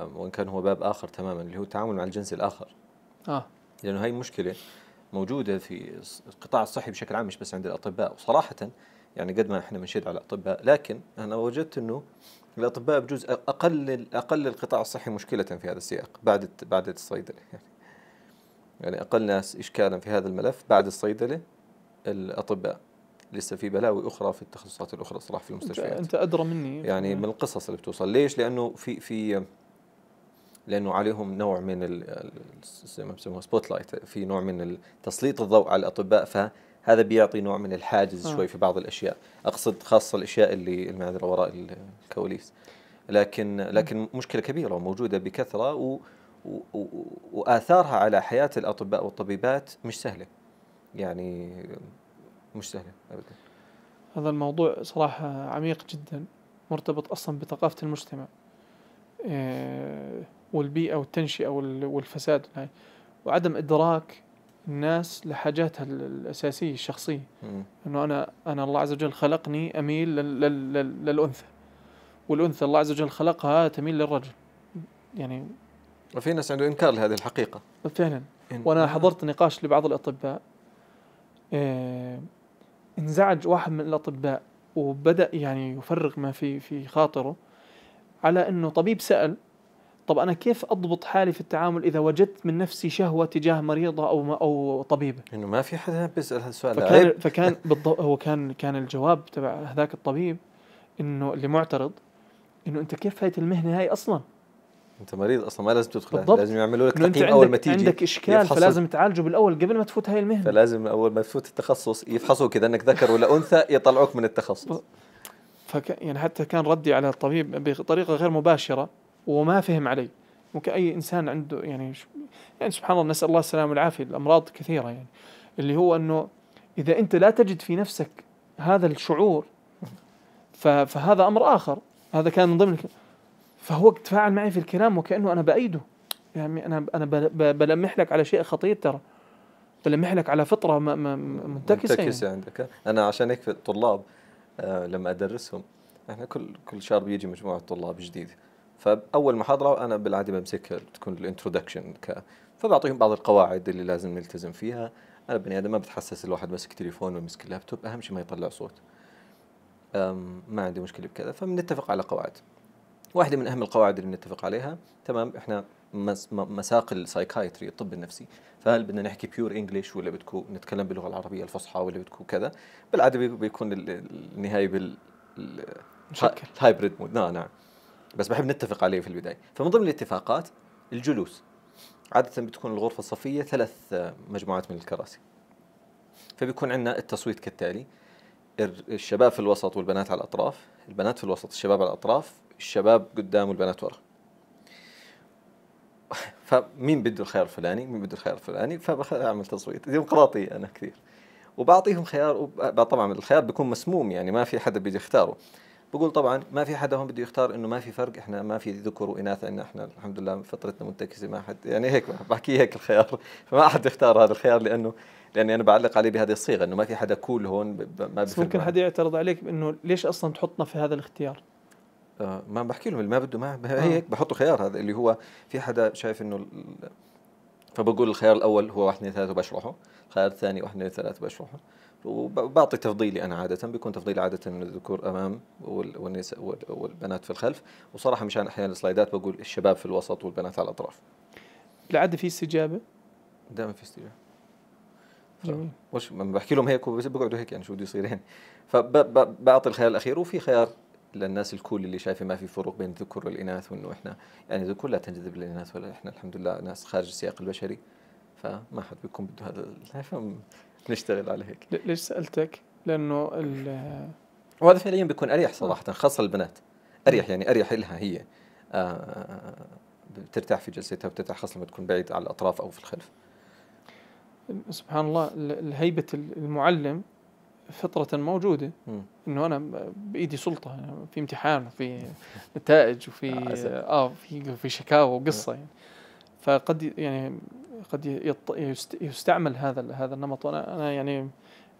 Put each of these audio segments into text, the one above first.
وان كان هو باب اخر تماما اللي هو التعامل مع الجنس الاخر اه لانه هاي مشكله موجوده في القطاع الصحي بشكل عام مش بس عند الاطباء وصراحه يعني قد ما احنا بنشيد على الاطباء لكن انا وجدت انه الاطباء بجوز اقل اقل القطاع الصحي مشكله في هذا السياق بعد بعد الصيدله يعني يعني اقل ناس اشكالا في هذا الملف بعد الصيدله الاطباء لسه في بلاوي اخرى في التخصصات الاخرى صراحه في المستشفيات انت ادرى مني يعني من القصص اللي بتوصل ليش لانه في في لانه عليهم نوع من ما سبوت لايت في نوع من تسليط الضوء على الاطباء فهذا بيعطي نوع من الحاجز آه. شوي في بعض الاشياء اقصد خاصه الاشياء اللي المعذره وراء الكواليس لكن لكن مشكله كبيره وموجوده بكثره و و واثارها على حياه الاطباء والطبيبات مش سهله يعني مش سهله ابدا هذا الموضوع صراحه عميق جدا مرتبط اصلا بثقافه المجتمع إيه والبيئة والتنشئة والفساد وعدم إدراك الناس لحاجاتها الأساسية الشخصية أنه أنا أنا الله عز وجل خلقني أميل للأنثى والأنثى الله عز وجل خلقها تميل للرجل يعني وفي ناس عنده إنكار لهذه الحقيقة فعلا وأنا نعم. حضرت نقاش لبعض الأطباء إيه انزعج واحد من الأطباء وبدأ يعني يفرغ ما في في خاطره على أنه طبيب سأل طب أنا كيف أضبط حالي في التعامل إذا وجدت من نفسي شهوة تجاه مريضة أو أو طبيبة؟ إنه ما في حدا بيسأل هالسؤال فكان عيب. فكان بالضبط هو كان كان الجواب تبع هذاك الطبيب إنه اللي معترض إنه أنت كيف هاي المهنة هاي أصلا؟ أنت مريض أصلا ما لازم تدخل بالضبط. لازم يعملوا لك تقييم أول ما تيجي عندك إشكال فلازم تعالجه بالأول قبل ما تفوت هاي المهنة فلازم أول ما تفوت التخصص يفحصوك إذا أنك ذكر ولا أنثى يطلعوك من التخصص فك... يعني حتى كان ردي على الطبيب بطريقة غير مباشرة وما فهم علي وكأي إنسان عنده يعني يعني سبحان الله نسأل الله السلامة والعافية الأمراض كثيرة يعني اللي هو أنه إذا أنت لا تجد في نفسك هذا الشعور فهذا أمر آخر هذا كان من ضمن فهو تفاعل معي في الكلام وكأنه أنا بأيده يعني أنا أنا بلمح لك على شيء خطير ترى بلمح لك على فطرة منتكسة منتكسة يعني. عندك أنا عشان هيك الطلاب آه، لما أدرسهم احنا كل كل شهر بيجي مجموعه طلاب جديد فاول محاضره انا بالعاده بمسكها بتكون الانترودكشن ك فبعطيهم بعض القواعد اللي لازم نلتزم فيها انا بني ادم ما بتحسس الواحد ماسك تليفون ومسك اللابتوب اهم شيء ما يطلع صوت ما عندي مشكله بكذا فبنتفق على قواعد واحده من اهم القواعد اللي بنتفق عليها تمام احنا مساق السايكايتري الطب النفسي فهل بدنا نحكي بيور انجلش ولا بدكم نتكلم باللغه العربيه الفصحى ولا بدكم كذا بالعاده بيكون النهايه بال هايبريد مود نعم نعم بس بحب نتفق عليه في البدايه فمن ضمن الاتفاقات الجلوس عاده بتكون الغرفه الصفيه ثلاث آه، مجموعات من الكراسي فبيكون عندنا التصويت كالتالي الشباب في الوسط والبنات على الاطراف البنات في الوسط الشباب على الاطراف الشباب قدام والبنات ورا فمين بده الخيار الفلاني مين بده الخيار الفلاني فبعمل تصويت ديمقراطي انا كثير وبعطيهم خيار طبعا الخيار بيكون مسموم يعني ما في حدا بيجي يختاره بقول طبعا ما في حدا هون بده يختار انه ما في فرق احنا ما في ذكر واناث عندنا احنا الحمد لله فطرتنا منتكسه ما حد يعني هيك بحكي هيك الخيار فما حد يختار هذا الخيار لانه لاني انا بعلق عليه بهذه الصيغه انه ما في حدا كول cool هون ما بس ممكن حدا يعترض عليك بانه ليش اصلا تحطنا في هذا الاختيار؟ آه، ما بحكي لهم اللي ما بده ما آه. هيك بحطوا خيار هذا اللي هو في حدا شايف انه فبقول الخيار الاول هو واحد اثنين ثلاثه وبشرحه، الخيار الثاني واحد اثنين ثلاثه وبشرحه وبعطي تفضيلي انا عاده بيكون تفضيلي عاده الذكور امام والنساء والبنات في الخلف وصراحه مشان احيانا السلايدات بقول الشباب في الوسط والبنات على الاطراف العادة في استجابه دائما في استجابه وش لما بحكي لهم هيك بيقعدوا هيك يعني شو بده يصير يعني فبعطي الخيار الاخير وفي خيار للناس الكول اللي شايفه ما في فروق بين الذكور والاناث وانه احنا يعني الذكور لا تنجذب للاناث ولا احنا الحمد لله ناس خارج السياق البشري فما حد بيكون بده هذا نشتغل على هيك ليش سالتك؟ لانه وهذا فعليا بيكون اريح آه. صراحه خاصه البنات اريح يعني اريح لها هي آه، بترتاح في جلستها وبترتاح خاصه لما تكون بعيد على الاطراف او في الخلف سبحان الله هيبه المعلم فطرة موجودة انه انا بايدي سلطة في امتحان وفي نتائج وفي اه, آه، في في شكاوى وقصة يعني فقد يعني قد يستعمل هذا هذا النمط وانا انا يعني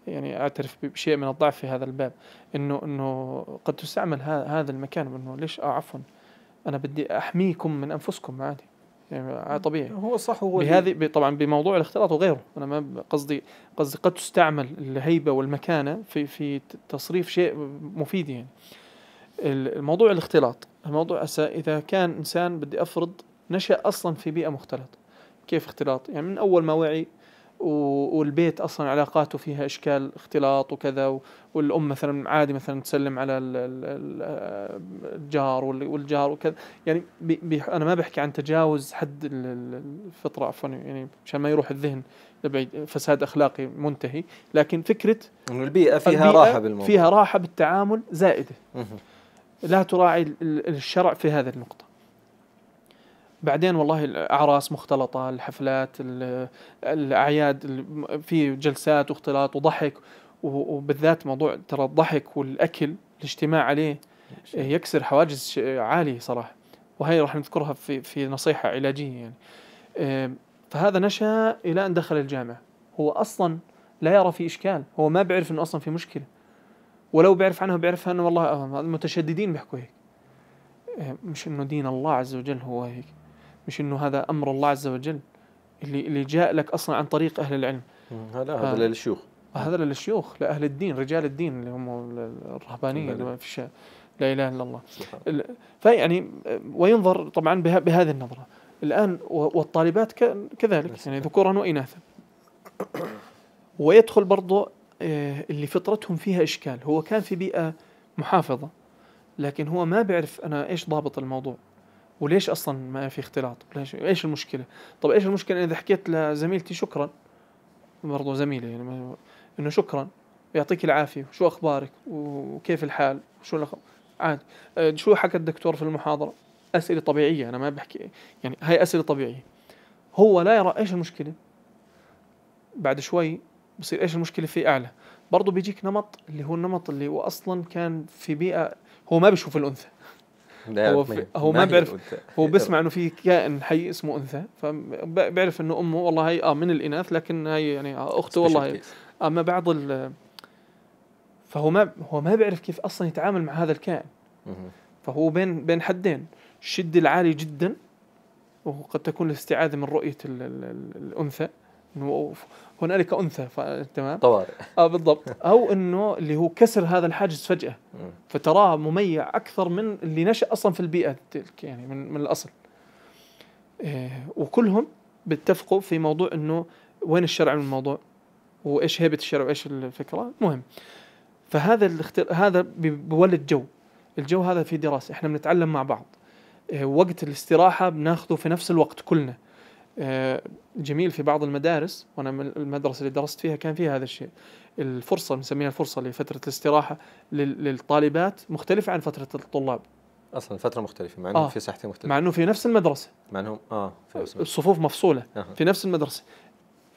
يعني اعترف بشيء من الضعف في هذا الباب انه انه قد تستعمل هذا المكان انه ليش آه عفوا انا بدي احميكم من انفسكم عادي يعني طبيعي هو صح هو بهذه طبعا بموضوع الاختلاط وغيره انا ما قصدي قصدي قد تستعمل الهيبه والمكانه في في تصريف شيء مفيد يعني الموضوع الاختلاط الموضوع اذا كان انسان بدي افرض نشا اصلا في بيئه مختلطه كيف اختلاط يعني من أول ما وعي والبيت اصلا علاقاته فيها اشكال اختلاط وكذا والام مثلا عادي مثلا تسلم على الجار والجار وكذا يعني انا ما بحكي عن تجاوز حد الفطره عفوا يعني عشان ما يروح الذهن لبعيد فساد اخلاقي منتهي لكن فكره انه البيئه فيها البيئة راحه بالموضوع فيها راحه بالتعامل زائده لا تراعي الشرع في هذه النقطه بعدين والله الاعراس مختلطه الحفلات الاعياد في جلسات واختلاط وضحك وبالذات موضوع ترى الضحك والاكل الاجتماع عليه يكسر حواجز عاليه صراحه وهي راح نذكرها في في نصيحه علاجيه يعني فهذا نشا الى ان دخل الجامعه هو اصلا لا يرى في اشكال هو ما بيعرف انه اصلا في مشكله ولو بيعرف عنها بيعرفها انه والله آه، المتشددين بيحكوا هيك آه، مش انه دين الله عز وجل هو هيك مش انه هذا امر الله عز وجل اللي اللي جاء لك اصلا عن طريق اهل العلم هذا هذا للشيوخ هذا للشيوخ لاهل الدين رجال الدين اللي هم الرهبانيه اللي ما فيش لا اله الا الله فيعني وينظر طبعا بهذه النظره الان والطالبات كذلك يعني ذكورا واناثا ويدخل برضه آه، اللي فطرتهم فيها اشكال هو كان في بيئه محافظه لكن هو ما بيعرف انا ايش ضابط الموضوع وليش اصلا ما في اختلاط ليش ايش المشكله طب ايش المشكله اذا حكيت لزميلتي شكرا برضو زميله يعني انه شكرا يعطيك العافيه شو اخبارك وكيف الحال شو الأخ... عادي شو حكى الدكتور في المحاضره اسئله طبيعيه انا ما بحكي يعني هاي اسئله طبيعيه هو لا يرى ايش المشكله بعد شوي بصير ايش المشكله في اعلى برضه بيجيك نمط اللي هو النمط اللي هو اصلا كان في بيئه هو ما بيشوف الانثى هو في هو ما, بيعرف هو بسمع انه في كائن حي اسمه انثى فبيعرف انه امه والله هي اه من الاناث لكن هي يعني آه، اخته والله اما آه، بعض ال فهو ما هو ما بيعرف كيف اصلا يتعامل مع هذا الكائن فهو بين بين حدين الشده العاليه جدا وقد تكون الاستعاذه من رؤيه ال ال الانثى هنالك انثى تمام طوارئ اه بالضبط او انه اللي هو كسر هذا الحاجز فجاه فتراه مميع اكثر من اللي نشا اصلا في البيئه تلك يعني من, من الاصل إيه وكلهم بيتفقوا في موضوع انه وين الشرع من الموضوع وايش هيبه الشرع وايش الفكره مهم فهذا الاختر... هذا بيولد جو الجو هذا في دراسه احنا بنتعلم مع بعض إيه وقت الاستراحه بناخذه في نفس الوقت كلنا آه، جميل في بعض المدارس وانا من المدرسه اللي درست فيها كان فيها هذا الشيء الفرصه نسميها الفرصه لفتره الاستراحه للطالبات مختلفه عن فتره الطلاب اصلا فتره مختلفه مع انه آه. في ساحتين مختلفه مع انه في نفس المدرسه مع انه اه في نفس الصفوف مفصوله آه. في نفس المدرسه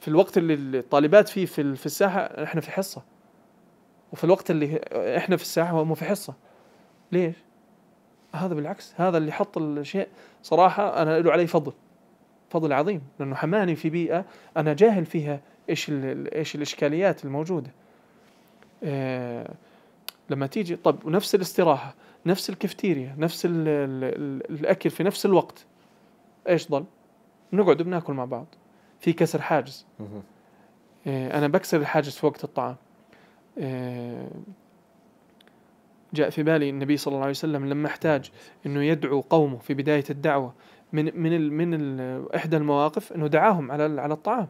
في الوقت اللي الطالبات فيه في في الساحه احنا في حصه وفي الوقت اللي احنا في الساحه هم في حصه ليش هذا بالعكس هذا اللي حط الشيء صراحه انا له علي فضل فضل عظيم لأنه حماني في بيئة أنا جاهل فيها إيش, إيش الإشكاليات الموجودة إيه لما تيجي طب ونفس الاستراحة نفس الكافتيريا نفس الـ الـ الـ الأكل في نفس الوقت إيش ضل نقعد بناكل مع بعض في كسر حاجز إيه أنا بكسر الحاجز في وقت الطعام إيه جاء في بالي النبي صلى الله عليه وسلم لما احتاج أنه يدعو قومه في بداية الدعوة من من الـ من الـ احدى المواقف انه دعاهم على على الطعام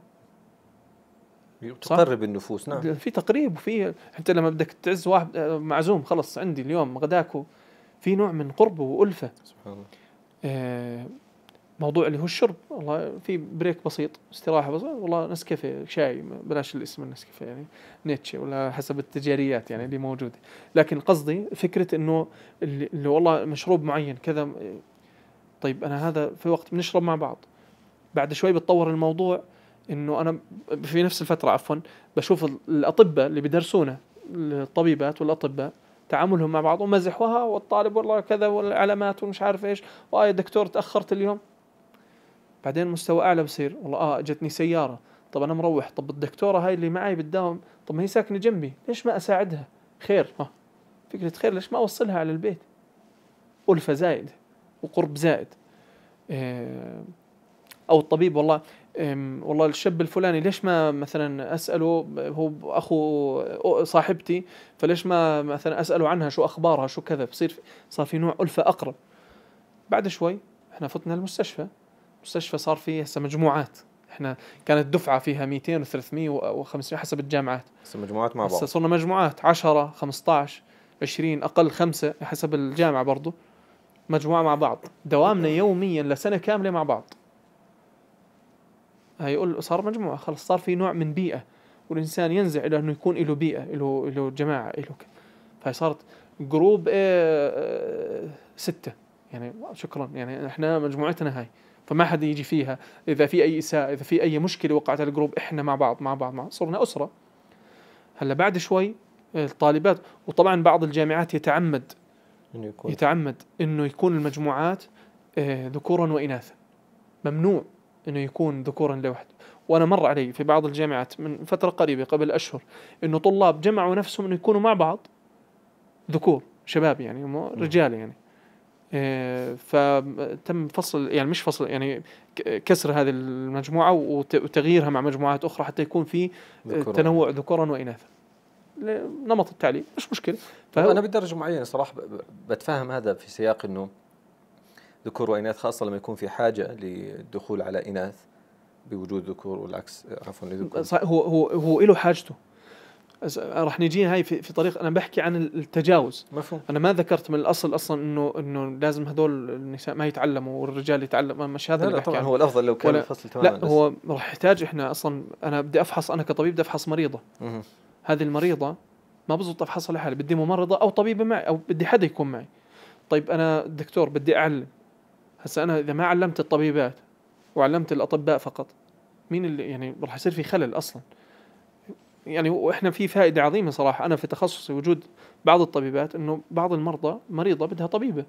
تقرب النفوس نعم في تقريب وفي حتى لما بدك تعز واحد آه، معزوم خلص عندي اليوم غداك في نوع من قرب والفه سبحان الله آه موضوع اللي هو الشرب والله في بريك بسيط استراحه بسيط والله نسكافيه شاي بلاش الاسم النسكافيه يعني نيتشه ولا حسب التجاريات يعني اللي موجوده لكن قصدي فكره انه اللي والله مشروب معين كذا طيب انا هذا في وقت بنشرب مع بعض بعد شوي بتطور الموضوع انه انا في نفس الفتره عفوا بشوف الاطباء اللي بدرسونا الطبيبات والاطباء تعاملهم مع بعض ومزح وها والطالب والله كذا والعلامات ومش عارف ايش واي يا دكتور تاخرت اليوم بعدين مستوى اعلى بصير والله اه اجتني سياره طب انا مروح طب الدكتوره هاي اللي معي بالدوام طب ما هي ساكنه جنبي ليش ما اساعدها خير ها فكره خير ليش ما اوصلها على البيت ألفة زايده وقرب زائد آه، او الطبيب والله والله الشاب الفلاني ليش ما مثلا اساله هو اخو صاحبتي فليش ما مثلا اساله عنها شو اخبارها شو كذا بصير صار في نوع الفه اقرب بعد شوي احنا فتنا المستشفى المستشفى صار فيه هسه مجموعات احنا كانت دفعه فيها 200 و300 و500 حسب الجامعات هسه مجموعات مع بعض هسه صرنا مجموعات 10 15 20 اقل خمسه حسب الجامعه برضه مجموعة مع بعض دوامنا يوميا لسنة كاملة مع بعض يقول صار مجموعة خلص صار في نوع من بيئة والإنسان ينزع إلى أنه يكون له بيئة له له جماعة له فهي صارت جروب إيه ستة يعني شكرا يعني احنا مجموعتنا هاي فما حد يجي فيها إذا في أي إساءة إذا في أي مشكلة وقعت على الجروب إحنا مع بعض مع بعض مع صرنا أسرة هلا بعد شوي الطالبات وطبعا بعض الجامعات يتعمد يكون يتعمد انه يكون المجموعات آه، ذكورا واناثا ممنوع انه يكون ذكورا لوحده وانا مر علي في بعض الجامعات من فتره قريبه قبل اشهر انه طلاب جمعوا نفسهم انه يكونوا مع بعض ذكور شباب يعني رجال يعني آه، فتم فصل يعني مش فصل يعني كسر هذه المجموعه وتغييرها مع مجموعات اخرى حتى يكون في آه، تنوع ذكورا واناثا لنمط التعليم مش مشكله فهو انا بدرجه معينه صراحه بتفهم هذا في سياق انه ذكور واناث خاصه لما يكون في حاجه للدخول على اناث بوجود ذكور والعكس عفوا هو هو هو له حاجته راح نجي هاي في, في طريق انا بحكي عن التجاوز مفهوم. انا ما ذكرت من الاصل اصلا انه انه لازم هذول النساء ما يتعلموا والرجال يتعلم مش هذا اللي طبعا عنه. هو الافضل لو كان الفصل تماما لا بس. هو راح يحتاج احنا اصلا انا بدي افحص انا كطبيب بدي افحص مريضه مه. هذه المريضه ما بزبط افحصها لحالي بدي ممرضه او طبيبه معي او بدي حدا يكون معي طيب انا دكتور بدي اعلم هسا انا اذا ما علمت الطبيبات وعلمت الاطباء فقط مين اللي يعني راح يصير في خلل اصلا يعني واحنا في فائده عظيمه صراحه انا في تخصصي وجود بعض الطبيبات انه بعض المرضى مريضه بدها طبيبه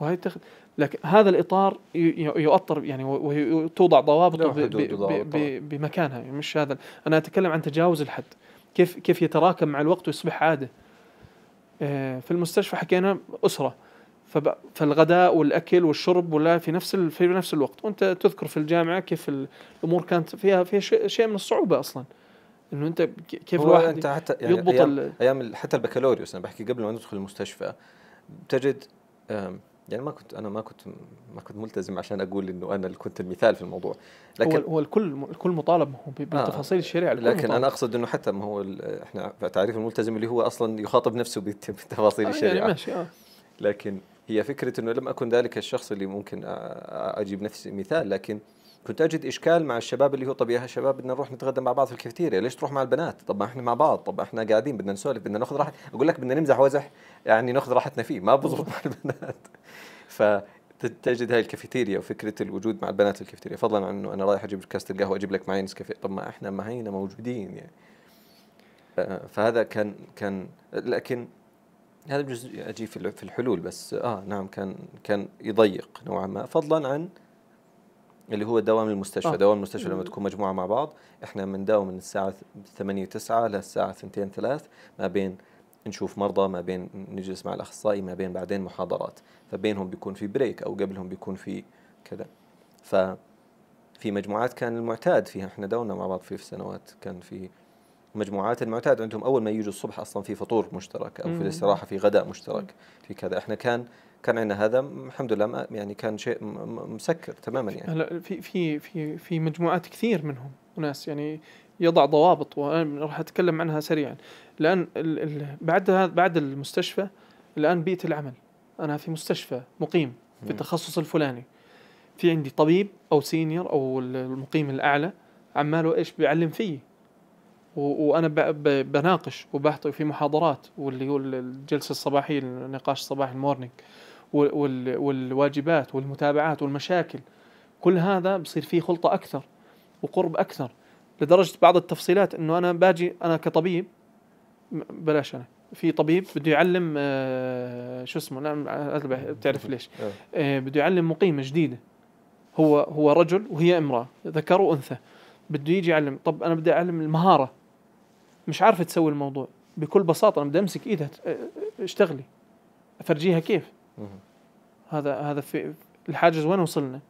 وهي تخ... لكن هذا الاطار يؤطر يعني وتوضع ضوابطه ب... ب... ب... بمكانها يعني مش هذا انا اتكلم عن تجاوز الحد كيف كيف يتراكم مع الوقت ويصبح عاده آه، في المستشفى حكينا اسره فالغداء والاكل والشرب ولا في نفس في نفس الوقت وانت تذكر في الجامعه كيف الامور كانت فيها فيها شيء من الصعوبه اصلا انه انت كيف الواحد انت حتى يعني يضبط ايام, أيام حتى البكالوريوس انا بحكي قبل ما ندخل المستشفى تجد يعني ما كنت انا ما كنت ما كنت ملتزم عشان اقول انه انا اللي كنت المثال في الموضوع لكن هو, هو الكل الكل مطالب آه. بتفاصيل آه الشريعه لكن مطالب. انا اقصد انه حتى ما هو احنا تعريف الملتزم اللي هو اصلا يخاطب نفسه بتفاصيل آه يعني الشريعه يعني ماشي آه. لكن هي فكره انه لم اكن ذلك الشخص اللي ممكن اجيب نفسي مثال لكن كنت اجد اشكال مع الشباب اللي هو طب يا شباب بدنا نروح نتغدى مع بعض في الكافيتيريا ليش تروح مع البنات طب احنا مع بعض طب احنا قاعدين بدنا نسولف بدنا ناخذ راحتنا اقول لك بدنا نمزح وزح يعني ناخذ راحتنا فيه ما بزبط مع البنات فتجد هاي الكافيتيريا وفكره الوجود مع البنات في الكافيتيريا فضلا عن انه انا رايح اجيب كاسه القهوه اجيب لك معي نسكافيه طب ما احنا هينا موجودين يعني فهذا كان كان لكن هذا الجزء اجي في الحلول بس اه نعم كان كان يضيق نوعا ما فضلا عن اللي هو دوام المستشفى آه. دوام المستشفى لما تكون مجموعه مع بعض احنا بنداوم من الساعه 8 9 للساعه 2 3 ما بين نشوف مرضى ما بين نجلس مع الاخصائي ما بين بعدين محاضرات فبينهم بيكون في بريك او قبلهم بيكون في كذا ف في مجموعات كان المعتاد فيها احنا دورنا مع بعض في, سنوات كان في مجموعات المعتاد عندهم اول ما يجوا الصبح اصلا في فطور مشترك او في الاستراحه في غداء مشترك في كذا احنا كان كان عندنا هذا الحمد لله ما يعني كان شيء مسكر تماما يعني هلا في في في في مجموعات كثير منهم وناس يعني يضع ضوابط وانا راح اتكلم عنها سريعا لان بعد بعد المستشفى الان بيئه العمل انا في مستشفى مقيم في التخصص الفلاني في عندي طبيب او سينيور او المقيم الاعلى عماله ايش بيعلم فيه وانا بناقش وبحطه في محاضرات واللي هو الجلسه الصباحيه النقاش الصباحي المورنينج والواجبات والمتابعات والمشاكل كل هذا بصير فيه خلطه اكثر وقرب اكثر لدرجه بعض التفصيلات انه انا باجي انا كطبيب بلاش انا في طبيب بده يعلم آه شو اسمه نعم بتعرف ليش آه. آه بده يعلم مقيمه جديده هو هو رجل وهي امراه ذكر وانثى بده يجي يعلم طب انا بدي اعلم المهاره مش عارفه تسوي الموضوع بكل بساطه انا بدي امسك ايدها آه، اشتغلي افرجيها كيف هذا هذا في الحاجز وين وصلنا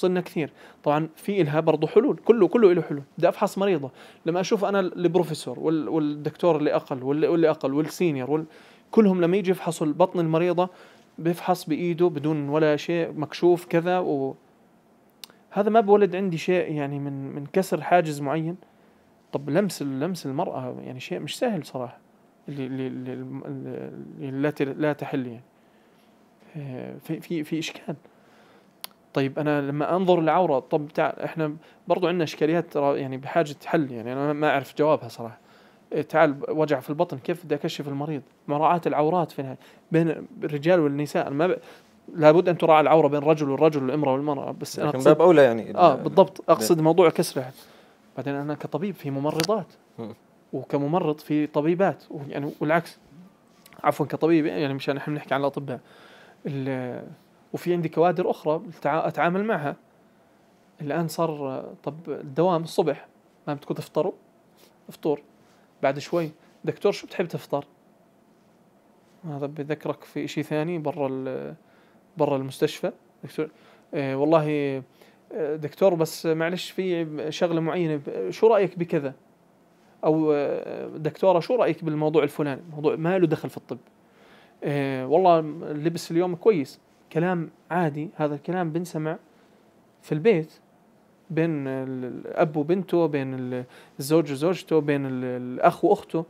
وصلنا كثير طبعا في إلها برضه حلول كله كله له حلول بدي افحص مريضه لما اشوف انا البروفيسور والدكتور اللي اقل واللي اقل والسينيور وال... كلهم لما يجي يفحصوا بطن المريضه بيفحص بايده بدون ولا شيء مكشوف كذا و... هذا ما بولد عندي شيء يعني من من كسر حاجز معين طب لمس لمس المراه يعني شيء مش سهل صراحه اللي اللي, اللي لا تحل يعني آه، في في في اشكال طيب انا لما انظر للعوره طب تعال احنا برضو عندنا اشكاليات يعني بحاجه حل يعني انا ما اعرف جوابها صراحه إيه، تعال وجع في البطن كيف بدي اكشف المريض مراعاه العورات في النهاية بين الرجال والنساء أنا ما ب... لابد ان تراعى العوره بين الرجل والرجل والامراه والمراه بس انا لكن باب اولى يعني اه بالضبط اقصد ده. موضوع كسر بعدين انا كطبيب في ممرضات وكممرض في طبيبات يعني والعكس عفوا كطبيب يعني مشان احنا بنحكي عن الاطباء وفي عندي كوادر أخرى أتعامل معها الآن صار طب الدوام الصبح ما بدكم تفطروا فطور بعد شوي دكتور شو بتحب تفطر هذا بذكرك في شيء ثاني برا برا المستشفى دكتور اه والله آه، دكتور بس معلش في شغله معينه شو رايك بكذا او آه، دكتوره شو رايك بالموضوع الفلاني موضوع ما له دخل في الطب اه والله اللبس اليوم كويس كلام عادي هذا الكلام بنسمع في البيت بين الأب وبنته بين الزوج وزوجته بين الأخ وأخته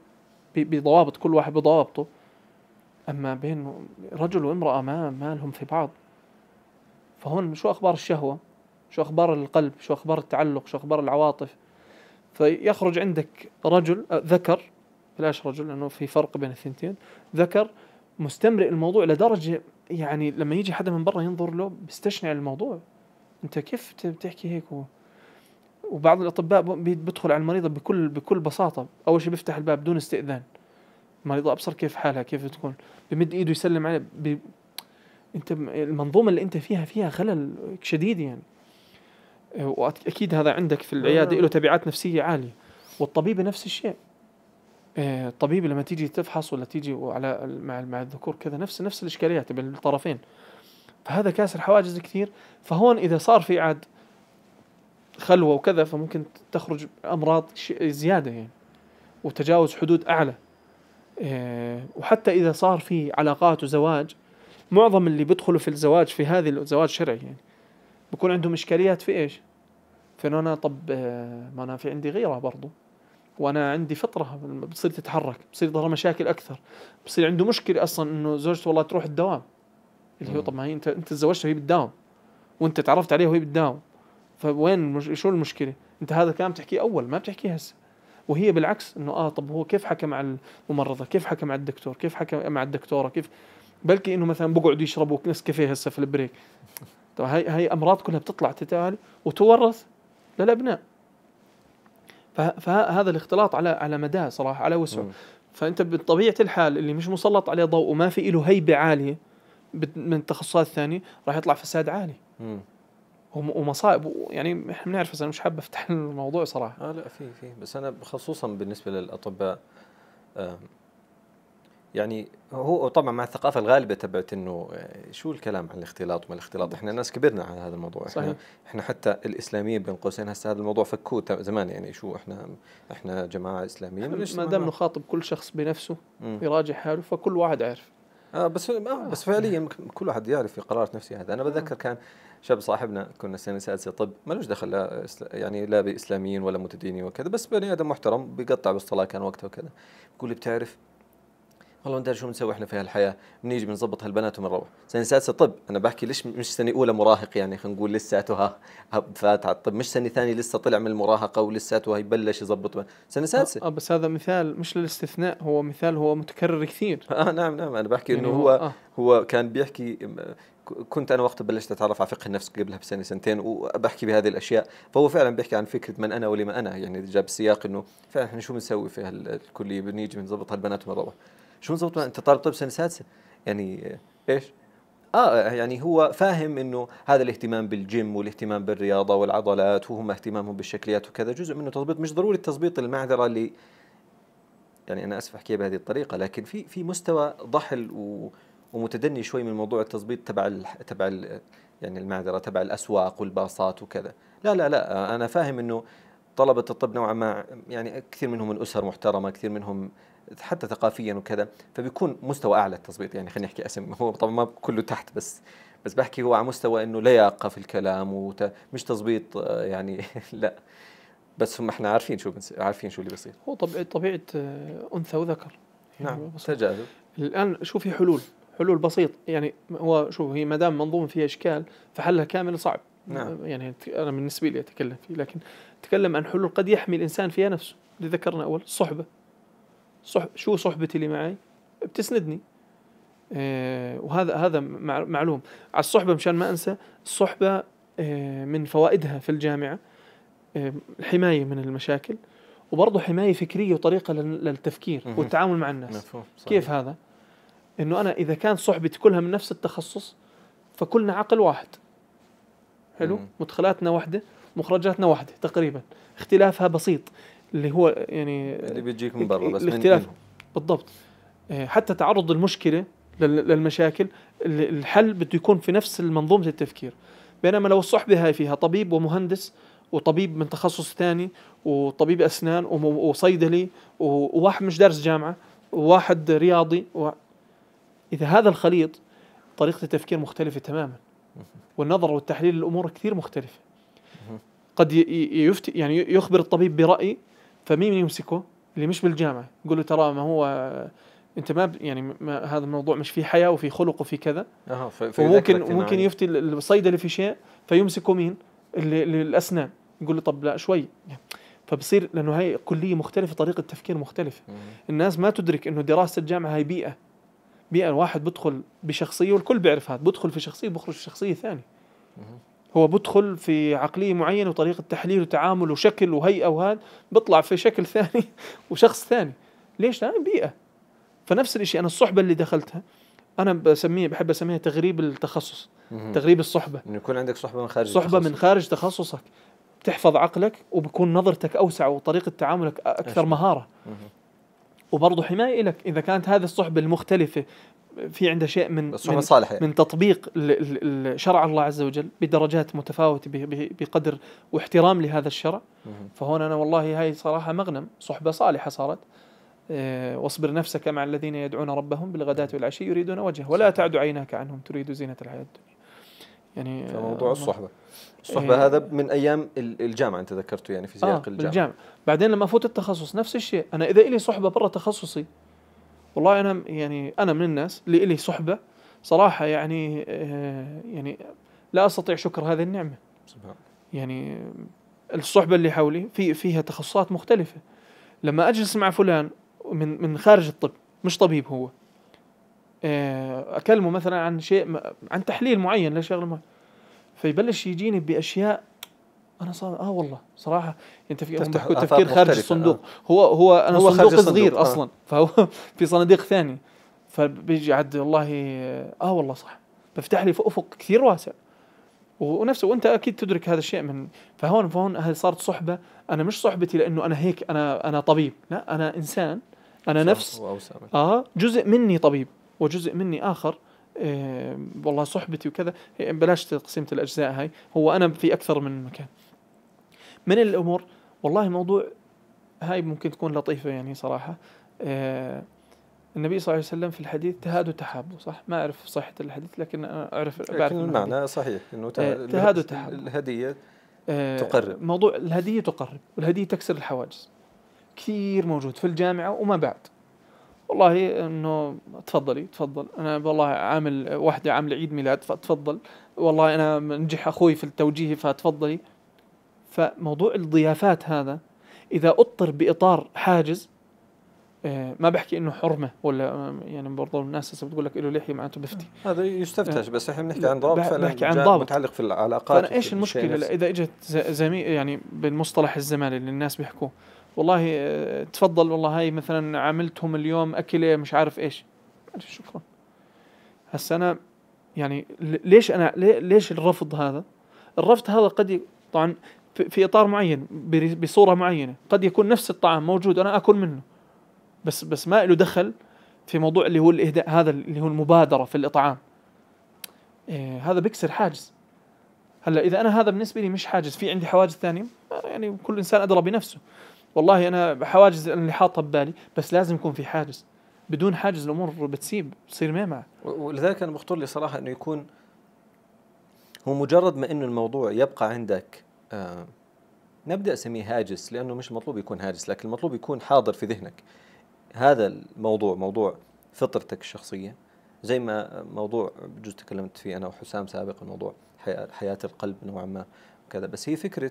بضوابط كل واحد بضوابطه أما بين رجل وامرأة ما ما لهم في بعض فهون شو أخبار الشهوة شو أخبار القلب شو أخبار التعلق شو أخبار العواطف فيخرج عندك رجل ذكر بلاش رجل لأنه في فرق بين الثنتين ذكر مستمرئ الموضوع لدرجة يعني لما يجي حدا من برا ينظر له بيستشنع الموضوع انت كيف بتحكي هيك و... وبعض الاطباء بيدخل على المريضه بكل بكل بساطه اول شيء بيفتح الباب دون استئذان المريضه ابصر كيف حالها كيف تكون بمد ايده يسلم عليه ب... انت المنظومه اللي انت فيها فيها خلل شديد يعني أه، واكيد هذا عندك في العياده آه. له تبعات نفسيه عاليه والطبيبه نفس الشيء الطبيب آه، لما تيجي تفحص ولا تيجي على مع مع الذكور كذا نفس نفس الاشكاليات بين الطرفين فهذا كاسر حواجز كثير فهون اذا صار في عاد خلوه وكذا فممكن تخرج امراض زياده يعني وتجاوز حدود اعلى آه، وحتى اذا صار في علاقات وزواج معظم اللي بيدخلوا في الزواج في هذه الزواج شرعي يعني بكون عندهم اشكاليات في ايش؟ في انه انا طب آه، ما انا في عندي غيره برضو وانا عندي فطره بتصير تتحرك بتصير ظهر مشاكل اكثر بصير عنده مشكله اصلا انه زوجته والله تروح الدوام اللي هو طب ما هي انت انت تزوجتها وهي بتداوم وانت تعرفت عليها وهي بتداوم فوين مش... شو المشكله انت هذا الكلام تحكيه اول ما بتحكيه هسه وهي بالعكس انه اه طب هو كيف حكى مع الممرضه كيف حكى مع الدكتور كيف حكى مع الدكتوره كيف بلكي انه مثلا بقعدوا يشربوا نسكافيه هسه في البريك طب هاي هاي امراض كلها بتطلع تتالي وتورث للابناء فهذا الاختلاط على على مداه صراحه على وسعه فانت بطبيعه الحال اللي مش مسلط عليه ضوء وما في له هيبه عاليه من التخصصات الثانيه راح يطلع فساد عالي م. ومصائب يعني احنا بنعرف بس انا مش حاب افتح الموضوع صراحه اه لا في في بس انا خصوصا بالنسبه للاطباء آه، يعني هو طبعا مع الثقافه الغالبه تبعت انه آه، شو الكلام عن الاختلاط وما الاختلاط احنا ناس كبرنا على هذا الموضوع صحيح. احنا احنا حتى الاسلاميين بين قوسين هسه هذا الموضوع فكوه زمان يعني شو احنا احنا جماعه اسلاميه ما دام نخاطب كل شخص بنفسه م. يراجع حاله فكل واحد عارف آه،, آه بس آه بس فعليا كل واحد يعرف في قرارات نفسي هذا انا آه. بتذكر كان شاب صاحبنا كنا سنه سادسه طب لوش دخل لا يعني لا باسلاميين ولا متدينين وكذا بس بني ادم محترم بيقطع بالصلاه كان وقتها وكذا يقول لي بتعرف والله انت شو بنسوي احنا في هالحياه؟ بنيجي بنظبط هالبنات وبنروح، سنه سادسه طب انا بحكي ليش مش سنه اولى مراهق يعني خلينا نقول لساته فات على الطب مش سنه ثانيه لسه طلع من المراهقه ولساته يبلش يظبط سنه سادسه آه،, اه بس هذا مثال مش للاستثناء هو مثال هو متكرر كثير اه نعم نعم انا بحكي يعني انه هو آه. هو كان بيحكي كنت انا وقت بلشت اتعرف على فقه النفس قبلها بسنه سنتين وبحكي بهذه الاشياء فهو فعلا بيحكي عن فكره من انا ولما انا يعني جاب سياق انه فعلا احنا شو بنسوي في هالكليه بنيجي بنظبط هالبنات ونروح شو بالضبط انت طالب طب سنه سادسه يعني ايش؟ اه يعني هو فاهم انه هذا الاهتمام بالجيم والاهتمام بالرياضه والعضلات وهم اهتمامهم بالشكليات وكذا جزء منه تضبيط مش ضروري التضبيط المعذره اللي يعني انا اسف احكيها بهذه الطريقه لكن في في مستوى ضحل و ومتدني شوي من موضوع التضبيط تبع الـ تبع الـ يعني المعذره تبع الاسواق والباصات وكذا لا لا لا انا فاهم انه طلبه الطب نوعا ما يعني كثير منهم من اسر محترمه كثير منهم حتى ثقافيا وكذا فبيكون مستوى اعلى التظبيط يعني خلينا نحكي اسم هو طبعا ما كله تحت بس بس بحكي هو على مستوى انه لياقه في الكلام ومش تظبيط آه، يعني لا بس هم احنا عارفين شو بنس... عارفين شو اللي بيصير هو طبيعه طبيعه آه، انثى وذكر يعني نعم تجاذب الان شو في حلول حلول بسيط يعني هو شوف هي ما دام منظومه فيها اشكال فحلها كامل صعب نعم. يعني انا بالنسبه لي اتكلم فيه لكن اتكلم عن حلول قد يحمي الانسان فيها نفسه اللي ذكرنا اول الصحبه صح شو صحبتي اللي معي بتسندني آه وهذا هذا معلوم على الصحبه مشان ما انسى الصحبه آه من فوائدها في الجامعه آه الحمايه من المشاكل وبرضه حمايه فكريه وطريقه للتفكير والتعامل مع الناس مفهوم كيف هذا انه انا اذا كان صحبتي كلها من نفس التخصص فكلنا عقل واحد حلو مدخلاتنا واحده مخرجاتنا واحده تقريبا اختلافها بسيط اللي هو يعني اللي بيجيك من برا بس الاختلاف من بالضبط آه، حتى تعرض المشكله للمشاكل الحل بده يكون في نفس منظومه التفكير بينما لو الصحبه هاي فيها طبيب ومهندس وطبيب من تخصص ثاني وطبيب اسنان وصيدلي وواحد مش دارس جامعه وواحد رياضي و... اذا هذا الخليط طريقه التفكير مختلفه تماما والنظر والتحليل للامور كثير مختلفه قد يفتي يعني يخبر الطبيب براي فمين يمسكه اللي مش بالجامعه يقول له ترى ما هو انت ما يعني ما هذا الموضوع مش فيه حياه وفي خلق وفي كذا اها وممكن ممكن يفتي الصيدلي في شيء فيمسكه مين؟ اللي الاسنان يقول له طب لا شوي فبصير لانه هي كليه مختلفه طريقه تفكير مختلفه الناس ما تدرك انه دراسه الجامعه هي بيئه بيئه الواحد بدخل بشخصيه والكل بيعرف هذا بدخل في شخصيه بخرج في شخصيه ثانيه هو بدخل في عقلية معينة وطريقة تحليل وتعامل وشكل وهيئة وهذا بطلع في شكل ثاني وشخص ثاني ليش؟ لأن بيئة فنفس الشيء أنا الصحبة اللي دخلتها أنا بسميها بحب أسميها تغريب التخصص تغريب الصحبة إنه يكون عندك صحبة من خارج صحبة من خارج تخصصك تحفظ عقلك وبكون نظرتك أوسع وطريقة تعاملك أكثر مهارة وبرضه حماية لك إذا كانت هذه الصحبة المختلفة في عنده شيء من من, صالح يعني. من تطبيق شرع الله عز وجل بدرجات متفاوتة بقدر واحترام لهذا الشرع فهون أنا والله هاي صراحة مغنم صحبة صالحة صارت آه، واصبر نفسك مع الذين يدعون ربهم بالغداة والعشي يريدون وجهه ولا تعد عيناك عنهم تريد زينة الحياة الدنيا يعني آه، موضوع آه، الصحبة الصحبة هذا من أيام الجامعة أنت ذكرته يعني في سياق آه الجامعة بالجامعة. بعدين لما أفوت التخصص نفس الشيء أنا إذا إلي صحبة برا تخصصي والله انا يعني انا من الناس اللي لي صحبه صراحه يعني آه، يعني لا استطيع شكر هذه النعمه سبحان يعني الصحبه اللي حولي في فيها تخصصات مختلفه لما اجلس مع فلان من من خارج الطب مش طبيب هو آه، اكلمه مثلا عن شيء عن تحليل معين لشغله معينه فيبلش يجيني باشياء انا صار اه والله صراحه انت في يعني تفكير بيحكوا تفكير خارج الصندوق آه. هو هو انا هو صندوق صغير آه. اصلا فهو في صناديق ثانيه فبيجي عد والله اه والله صح بفتح لي افق كثير واسع ونفسه وانت اكيد تدرك هذا الشيء من فهون فهون هذه صارت صحبه انا مش صحبتي لانه انا هيك انا انا طبيب لا انا انسان انا نفس اه جزء مني طبيب وجزء مني اخر إيه والله صحبتي وكذا بلاش تقسيمة الأجزاء هاي هو أنا في أكثر من مكان من الامور والله موضوع هاي ممكن تكون لطيفه يعني صراحه آه النبي صلى الله عليه وسلم في الحديث تهادوا تحابوا صح؟ ما اعرف صحه الحديث لكن اعرف بعرف لكن المعنى صحيح انه آه، تهادوا تحابوا الهديه آه تقرب موضوع الهديه تقرب والهديه تكسر الحواجز كثير موجود في الجامعه وما بعد والله انه تفضلي تفضل انا والله عامل واحده عامله عيد ميلاد فتفضل والله انا منجح اخوي في التوجيهي فتفضلي فموضوع الضيافات هذا اذا اضطر باطار حاجز آه، ما بحكي انه حرمه ولا آه، يعني برضه الناس هسه بتقول لك له لحيه معناته بفتي آه، هذا يستفتش بس احنا بنحكي عن ضابط فعلا بحكي عن ضابط متعلق في العلاقات فانا ايش المشكله اذا اجت زميل يعني بالمصطلح الزمالي اللي الناس بيحكوه والله تفضل والله هاي مثلا عملتهم اليوم اكله مش عارف ايش شكرا هسه انا يعني ليش انا ليش الرفض هذا الرفض هذا قد طبعا في اطار معين بصوره معينه قد يكون نفس الطعام موجود انا اكل منه بس بس ما له دخل في موضوع اللي هو الاهداء هذا اللي هو المبادره في الاطعام إيه هذا بيكسر حاجز هلا اذا انا هذا بالنسبه لي مش حاجز في عندي حواجز ثانيه يعني كل انسان ادرى بنفسه والله انا حواجز اللي حاطها ببالي بس لازم يكون في حاجز بدون حاجز الامور بتسيب بتصير ميمعه ولذلك انا بخطر لي صراحه انه يكون هو مجرد ما انه الموضوع يبقى عندك آه، نبدا اسميه هاجس لانه مش مطلوب يكون هاجس لكن المطلوب يكون حاضر في ذهنك هذا الموضوع موضوع فطرتك الشخصيه زي ما موضوع بجوز تكلمت فيه انا وحسام سابقا موضوع حياه القلب نوعا ما وكذا بس هي فكره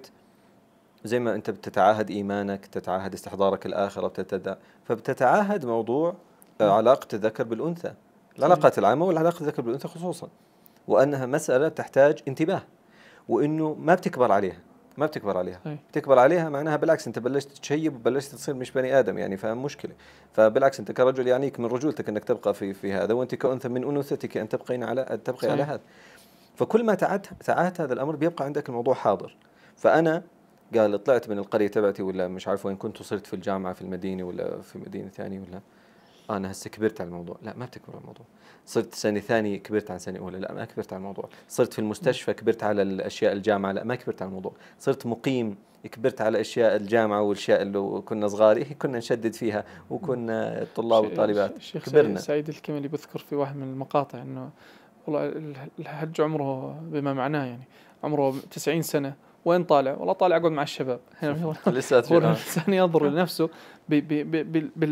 زي ما انت بتتعاهد ايمانك تتعاهد استحضارك الاخره بتتدع فبتتعاهد موضوع آه، علاقه الذكر بالانثى العلاقات العامه والعلاقه الذكر بالانثى خصوصا وانها مساله تحتاج انتباه وانه ما بتكبر عليها ما بتكبر عليها أي. بتكبر عليها معناها بالعكس انت بلشت تشيب وبلشت تصير مش بني ادم يعني مشكله فبالعكس انت كرجل يعنيك من رجولتك انك تبقى في في هذا وانت كانثى من انوثتك ان تبقين على ان تبقي على هذا فكل ما تعت تعات هذا الامر بيبقى عندك الموضوع حاضر فانا قال طلعت من القريه تبعتي ولا مش عارف وين كنت وصرت في الجامعه في المدينه ولا في مدينه ثانيه ولا آه، انا هسه كبرت على الموضوع لا ما بتكبر على الموضوع صرت سنه ثانيه كبرت عن سنه اولى لا ما كبرت على الموضوع صرت في المستشفى كبرت على الاشياء الجامعه لا ما كبرت على الموضوع صرت مقيم كبرت على اشياء الجامعه والاشياء اللي كنا صغار إيه، كنا نشدد فيها وكنا طلاب وطالبات كبرنا سعيد الكملي بذكر في واحد من المقاطع انه والله الحج عمره بما معناه يعني عمره 90 سنه وين طالع؟ والله طالع اقعد مع الشباب لساته آه. الانسان ينظر لنفسه بي بي بي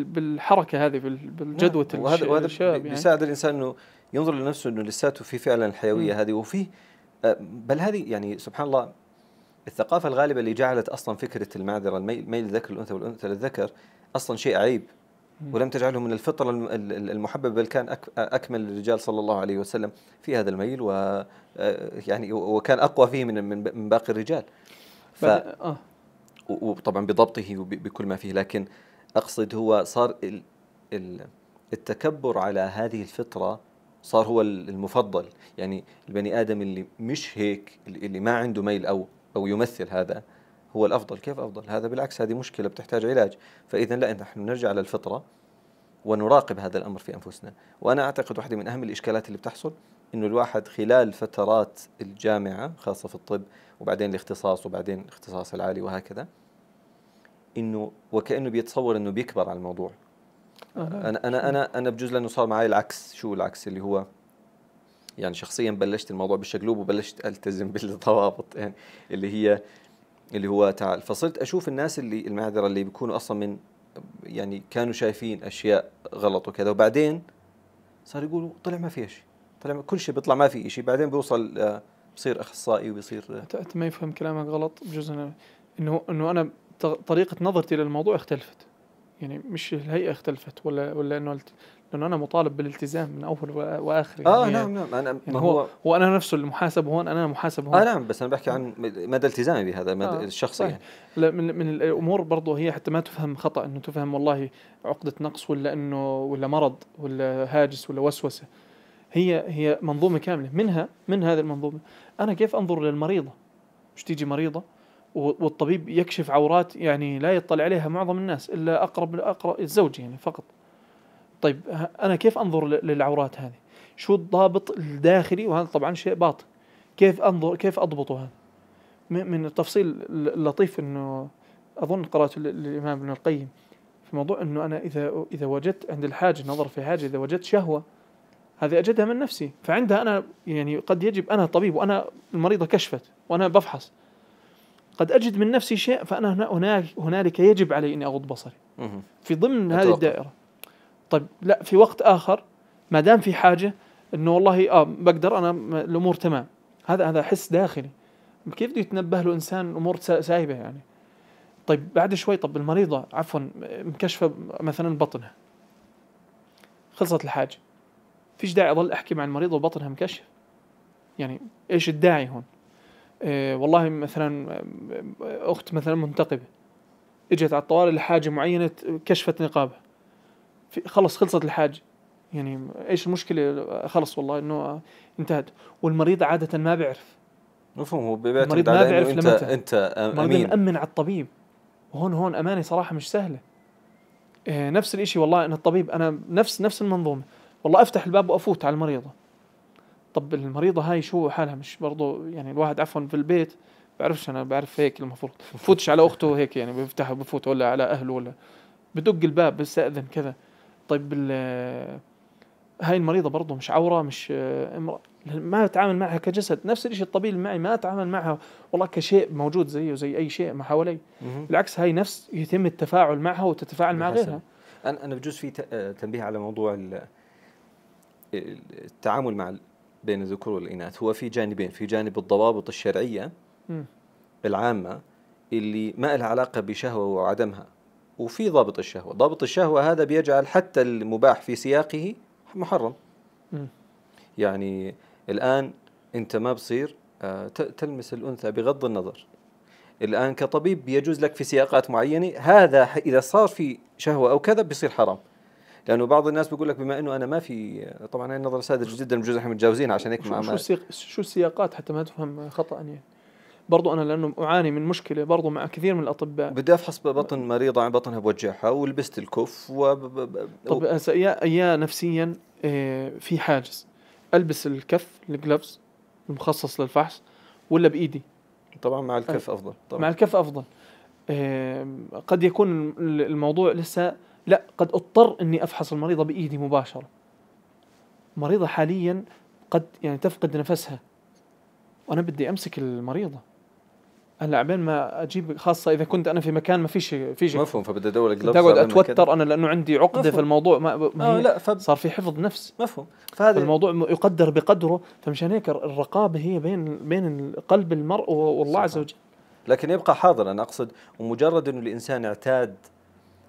بالحركه هذه بالجدوى نعم. وهذا وهذا يعني. بيساعد الانسان انه ينظر لنفسه انه لساته في فعلا الحيويه هذه وفي آه، بل هذه يعني سبحان الله الثقافه الغالبه اللي جعلت اصلا فكره المعذره الميل الذكر للانثى والانثى للذكر اصلا شيء عيب ولم تجعله من الفطرة المحببة بل كان أكمل الرجال صلى الله عليه وسلم في هذا الميل و آه، يعني وكان أقوى فيه من من باقي الرجال ف آه. وطبعا بضبطه وبكل ما فيه لكن أقصد هو صار التكبر على هذه الفطرة صار هو المفضل يعني البني آدم اللي مش هيك اللي ما عنده ميل أو أو يمثل هذا هو الافضل كيف افضل هذا بالعكس هذه مشكله بتحتاج علاج فاذا لا نحن نرجع للفطره ونراقب هذا الامر في انفسنا وانا اعتقد واحده من اهم الاشكالات اللي بتحصل انه الواحد خلال فترات الجامعه خاصه في الطب وبعدين الاختصاص وبعدين الاختصاص العالي وهكذا انه وكانه بيتصور انه بيكبر على الموضوع انا انا انا انا بجوز لانه صار معي العكس شو العكس اللي هو يعني شخصيا بلشت الموضوع بالشقلوب وبلشت التزم بالضوابط يعني اللي هي اللي هو تعال فصرت اشوف الناس اللي المعذره اللي بيكونوا اصلا من يعني كانوا شايفين اشياء غلط وكذا وبعدين صار يقولوا طلع ما في شيء طلع كل شيء بيطلع ما في شيء بعدين بيوصل آه، بصير اخصائي وبيصير آه، انت ما يفهم كلامك غلط بجوز انه انه انا طريقه نظرتي للموضوع اختلفت يعني مش الهيئه اختلفت ولا ولا انه لانه انا مطالب بالالتزام من اول واخر اه يعني نعم نعم انا يعني ما هو هو انا نفسه المحاسب هون انا محاسب هون اه نعم بس انا بحكي عن مدى التزامي بهذا مدى آه الشخصي يعني من من الامور برضه هي حتى ما تفهم خطا انه تفهم والله عقده نقص ولا انه ولا مرض ولا هاجس ولا وسوسه هي هي منظومه كامله منها من هذه المنظومه انا كيف انظر للمريضه مش تيجي مريضه والطبيب يكشف عورات يعني لا يطلع عليها معظم الناس الا اقرب اقرب الزوج يعني فقط طيب انا كيف انظر للعورات هذه؟ شو الضابط الداخلي وهذا طبعا شيء باطن كيف انظر كيف اضبطه هذا؟ من التفصيل اللطيف انه اظن قراته للامام ابن القيم في موضوع انه انا اذا اذا وجدت عند الحاج نظر في حاجه اذا وجدت شهوه هذه اجدها من نفسي فعندها انا يعني قد يجب انا طبيب وانا المريضه كشفت وانا بفحص قد اجد من نفسي شيء فانا هنا هنالك يجب علي اني اغض بصري في ضمن هذه الدائره طيب لا في وقت اخر ما دام في حاجه انه والله اه بقدر انا الامور تمام هذا هذا حس داخلي كيف بده يتنبه له انسان امور سايبه يعني طيب بعد شوي طب المريضه عفوا مكشفه مثلا بطنها خلصت الحاجه فيش داعي اضل احكي مع المريضه وبطنها مكشف يعني ايش الداعي هون إيه والله مثلا آه، اخت مثلا منتقبه اجت على الطوارئ لحاجه معينه كشفت نقابها خلص خلصت الحاجه يعني ايش المشكله خلص والله انه انتهت والمريض عاده ما بيعرف مفهوم هو بيعتمد على ما بيعرف انت لمتى. انت امين مأمن على الطبيب وهون هون امانه صراحه مش سهله إيه نفس الشيء والله انا الطبيب انا نفس نفس المنظومه والله افتح الباب وافوت على المريضه طب المريضه هاي شو حالها مش برضه يعني الواحد عفوا في البيت بعرفش انا بعرف هيك المفروض بفوتش على اخته هيك يعني بفتحها بفوت ولا على اهله ولا بدق الباب بستاذن كذا طيب هاي المريضة برضه مش عورة مش آه، امرأة ما أتعامل معها كجسد نفس الشيء الطبيب معي ما أتعامل معها والله كشيء موجود زيه زي أي شيء ما حوالي بالعكس هاي نفس يتم التفاعل معها وتتفاعل مع غيرها أنا أنا بجوز في آه، تنبيه على موضوع التعامل مع بين الذكور والإناث هو في جانبين في جانب الضوابط الشرعية العامة اللي ما لها علاقة بشهوة وعدمها وفي ضابط الشهوة ضابط الشهوة هذا بيجعل حتى المباح في سياقه محرم م. يعني الآن أنت ما بصير آه، تلمس الأنثى بغض النظر الآن كطبيب يجوز لك في سياقات معينة هذا إذا صار في شهوة أو كذا بيصير حرام لانه بعض الناس بيقول لك بما انه انا ما في طبعا هي النظره ساذجه جدا بجوز احنا متجاوزين عشان هيك شو, شو, شو السياقات حتى ما تفهم خطا يعني برضو أنا لأنه أعاني من مشكلة برضو مع كثير من الأطباء بدي أفحص بطن مريضة عن بطنها بوجعها ولبست الكف و... طب يا, يا نفسيا آه، في حاجز ألبس الكف الجلفز المخصص للفحص ولا بإيدي طبعا مع الكف أفضل طبعا. مع الكف أفضل آه، قد يكون الموضوع لسه لا قد اضطر اني افحص المريضه بايدي مباشره مريضه حاليا قد يعني تفقد نفسها وانا بدي امسك المريضه هلا عبين ما اجيب خاصه اذا كنت انا في مكان ما فيش فيش مفهوم فبدي ادور لك بدي اتوتر انا لانه عندي عقده في الموضوع ما, ما آه لا فب... صار في حفظ نفس مفهوم فهذا الموضوع يقدر بقدره فمشان هيك الرقابه هي بين بين قلب المرء والله عز وجل لكن يبقى حاضر انا اقصد ومجرد انه الانسان اعتاد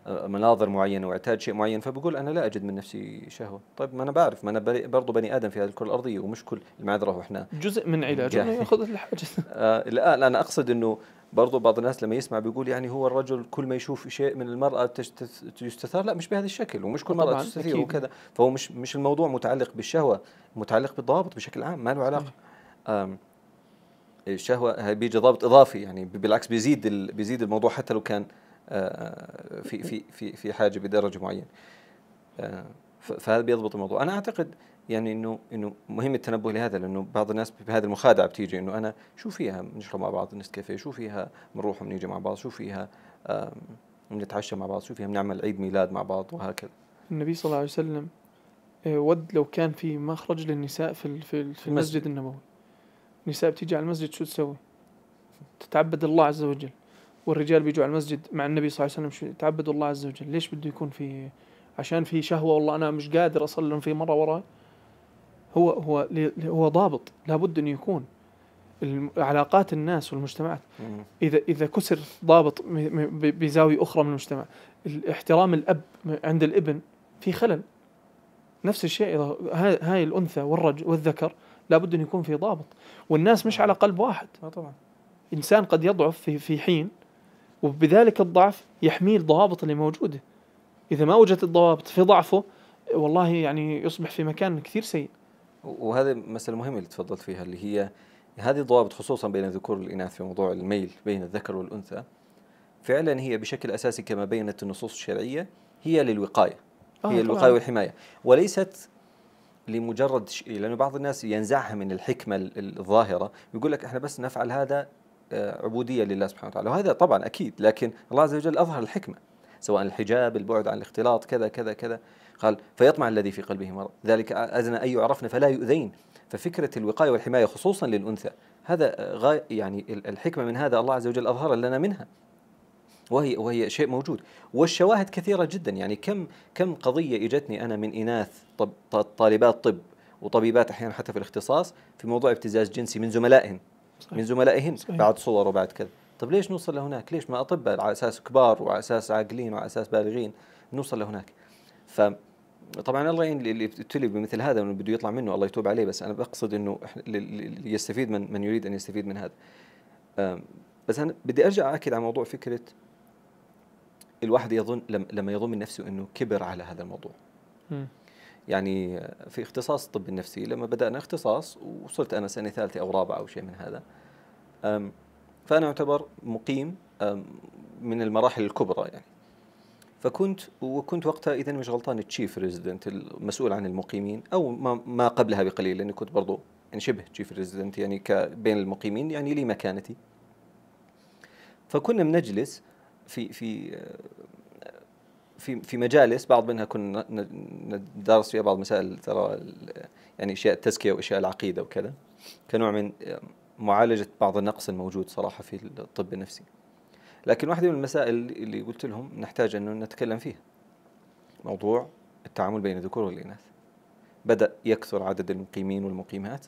آه، مناظر معينه واعتاد شيء معين فبقول انا لا اجد من نفسي شهوه، طيب ما انا بعرف ما انا برضه بني ادم في هذه الكره الارضيه ومش كل المعذره احنا جزء من علاجه انه ياخذ الحاجز آه لا, لا انا اقصد انه برضو بعض الناس لما يسمع بيقول يعني هو الرجل كل ما يشوف شيء من المرأة يستثار لا مش بهذا الشكل ومش كل آه، مرأة تستثير وكذا فهو مش مش الموضوع متعلق بالشهوة متعلق بالضوابط بشكل عام ما له علاقة الشهوة بيجي ضابط إضافي يعني بالعكس بيزيد بيزيد الموضوع حتى لو كان في في في في حاجه بدرجه معينه آه، فهذا بيضبط الموضوع انا اعتقد يعني انه انه مهم التنبه لهذا لانه بعض الناس بهذه المخادعه بتيجي انه انا شو فيها بنشرب مع بعض نسكافيه شو فيها بنروح بنيجي مع بعض شو فيها بنتعشى مع بعض شو فيها بنعمل عيد ميلاد مع بعض وهكذا النبي صلى الله عليه وسلم آه، ود لو كان في مخرج للنساء في في المسجد النبوي النساء بتيجي على المسجد شو تسوي؟ تتعبد الله عز وجل والرجال بيجوا على المسجد مع النبي صلى الله عليه وسلم تعبدوا الله عز وجل ليش بده يكون في عشان في شهوه والله انا مش قادر اصلي في مره ورا هو هو هو ضابط لابد انه يكون علاقات الناس والمجتمعات اذا اذا كسر ضابط بزاويه اخرى من المجتمع احترام الاب عند الابن في خلل نفس الشيء اذا هاي الانثى والرجل والذكر لابد ان يكون في ضابط والناس مش على قلب واحد آه، طبعا انسان قد يضعف في في حين وبذلك الضعف يحميه الضوابط اللي موجودة إذا ما وجدت الضوابط في ضعفه والله يعني يصبح في مكان كثير سيء وهذه مسألة مهمة اللي تفضلت فيها اللي هي هذه الضوابط خصوصا بين الذكور والإناث في موضوع الميل بين الذكر والأنثى فعلا هي بشكل أساسي كما بينت النصوص الشرعية هي للوقاية آه هي آه الوقاية والحماية وليست لمجرد شيء لأنه بعض الناس ينزعها من الحكمة الظاهرة يقول لك احنا بس نفعل هذا آه، عبودية لله سبحانه وتعالى وهذا طبعا أكيد لكن الله عز وجل أظهر الحكمة سواء الحجاب البعد عن الاختلاط كذا كذا كذا قال فيطمع الذي في قلبه مرض ذلك أزنى أن يعرفن فلا يؤذين ففكرة الوقاية والحماية خصوصا للأنثى هذا غاية يعني الحكمة من هذا الله عز وجل أظهر لنا منها وهي وهي شيء موجود والشواهد كثيرة جدا يعني كم كم قضية اجتني أنا من إناث طب طالبات طب وطبيبات أحيانا حتى في الاختصاص في موضوع ابتزاز جنسي من زملائهن صحيح. من زملائهن صحيح. بعد صور وبعد كذا طيب ليش نوصل لهناك ليش ما أطباء على أساس كبار وعلى أساس عاقلين وعلى أساس بالغين نوصل لهناك ف طبعا الله يعين اللي ابتلي بمثل هذا انه بده يطلع منه الله يتوب عليه بس انا بقصد انه يستفيد من من يريد ان يستفيد من هذا بس انا بدي ارجع اكد على موضوع فكره الواحد يظن لما يظن من نفسه انه كبر على هذا الموضوع م. يعني في اختصاص الطب النفسي لما بدأنا اختصاص وصرت أنا سنة ثالثة أو رابعة أو شيء من هذا فأنا أعتبر مقيم من المراحل الكبرى يعني فكنت وكنت وقتها إذا مش غلطان التشيف ريزيدنت المسؤول عن المقيمين أو ما, ما قبلها بقليل لأني كنت برضو يعني شبه تشيف ريزيدنت يعني بين المقيمين يعني لي مكانتي فكنا بنجلس في في في في مجالس بعض منها كنا ندرس فيها بعض مسائل ترى يعني اشياء التزكيه واشياء العقيده وكذا كنوع من معالجه بعض النقص الموجود صراحه في الطب النفسي. لكن واحده من المسائل اللي قلت لهم نحتاج انه نتكلم فيها. موضوع التعامل بين الذكور والاناث. بدا يكثر عدد المقيمين والمقيمات.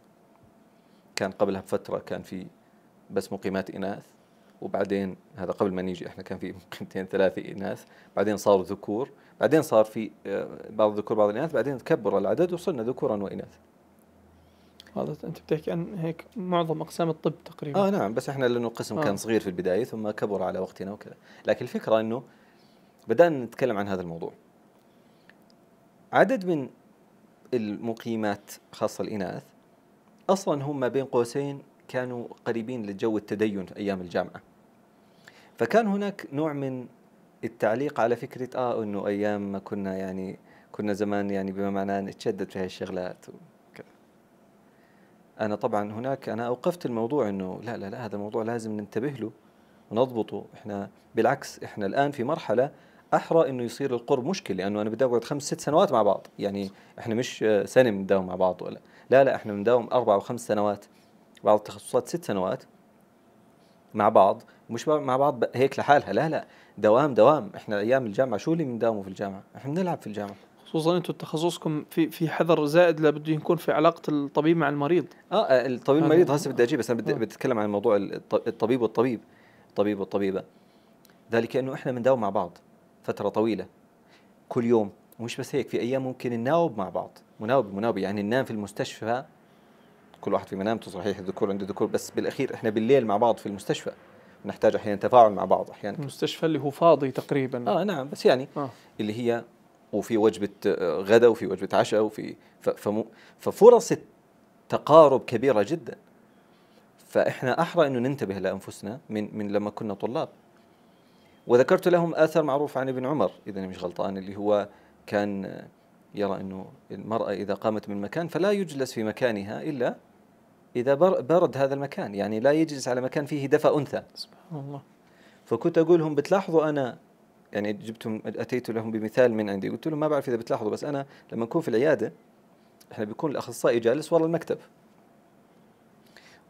كان قبلها بفتره كان في بس مقيمات اناث وبعدين هذا قبل ما نيجي احنا كان في قيمتين ثلاثه اناث بعدين صاروا ذكور بعدين صار في آه، بعض الذكور بعض الاناث بعدين تكبر العدد وصرنا ذكورا واناث هذا انت بتحكي عن هيك معظم اقسام الطب تقريبا اه نعم بس احنا لانه القسم آه. كان صغير في البدايه ثم كبر على وقتنا وكذا لكن الفكره انه بدانا نتكلم عن هذا الموضوع عدد من المقيمات خاصه الاناث اصلا هم بين قوسين كانوا قريبين لجو التدين في ايام الجامعه فكان هناك نوع من التعليق على فكرة آه أنه أيام ما كنا يعني كنا زمان يعني بما معناه نتشدد في هاي الشغلات أنا طبعا هناك أنا أوقفت الموضوع أنه لا لا لا هذا الموضوع لازم ننتبه له ونضبطه إحنا بالعكس إحنا الآن في مرحلة أحرى أنه يصير القرب مشكلة لأنه أنا بدي أقعد خمس ست سنوات مع بعض يعني إحنا مش سنة بنداوم مع بعض ولا لا لا إحنا بنداوم أربع وخمس سنوات بعض التخصصات ست سنوات مع بعض مش مع بعض هيك لحالها لا لا دوام دوام احنا ايام الجامعه شو اللي بنداوموا في الجامعه احنا بنلعب في الجامعه خصوصا انتم تخصصكم في في حذر زائد بده يكون في علاقه الطبيب مع المريض اه, آه، الطبيب المريض هسه بدي اجيب بس انا بدي آه. بتكلم عن موضوع الطبيب والطبيب الطبيب والطبيبه ذلك انه احنا بنداوم مع بعض فتره طويله كل يوم ومش بس هيك في ايام ممكن نناوب مع بعض مناوب مناوب يعني ننام في المستشفى كل واحد في منامته صحيح الذكور عنده ذكور بس بالاخير احنا بالليل مع بعض في المستشفى نحتاج احيانا تفاعل مع بعض احيانا المستشفى اللي هو فاضي تقريبا اه نعم بس يعني آه. اللي هي وفي وجبه آه، غدا وفي وجبه عشاء وفي ففرص التقارب كبيره جدا فاحنا احرى انه ننتبه لانفسنا من من لما كنا طلاب وذكرت لهم اثر معروف عن ابن عمر اذا مش غلطان اللي هو كان يرى انه المراه اذا قامت من مكان فلا يجلس في مكانها الا إذا برد هذا المكان يعني لا يجلس على مكان فيه دفى أنثى سبحان الله فكنت أقول لهم بتلاحظوا أنا يعني جبتهم أتيت لهم بمثال من عندي قلت لهم ما بعرف إذا بتلاحظوا بس أنا لما نكون في العيادة إحنا بيكون الأخصائي جالس ورا المكتب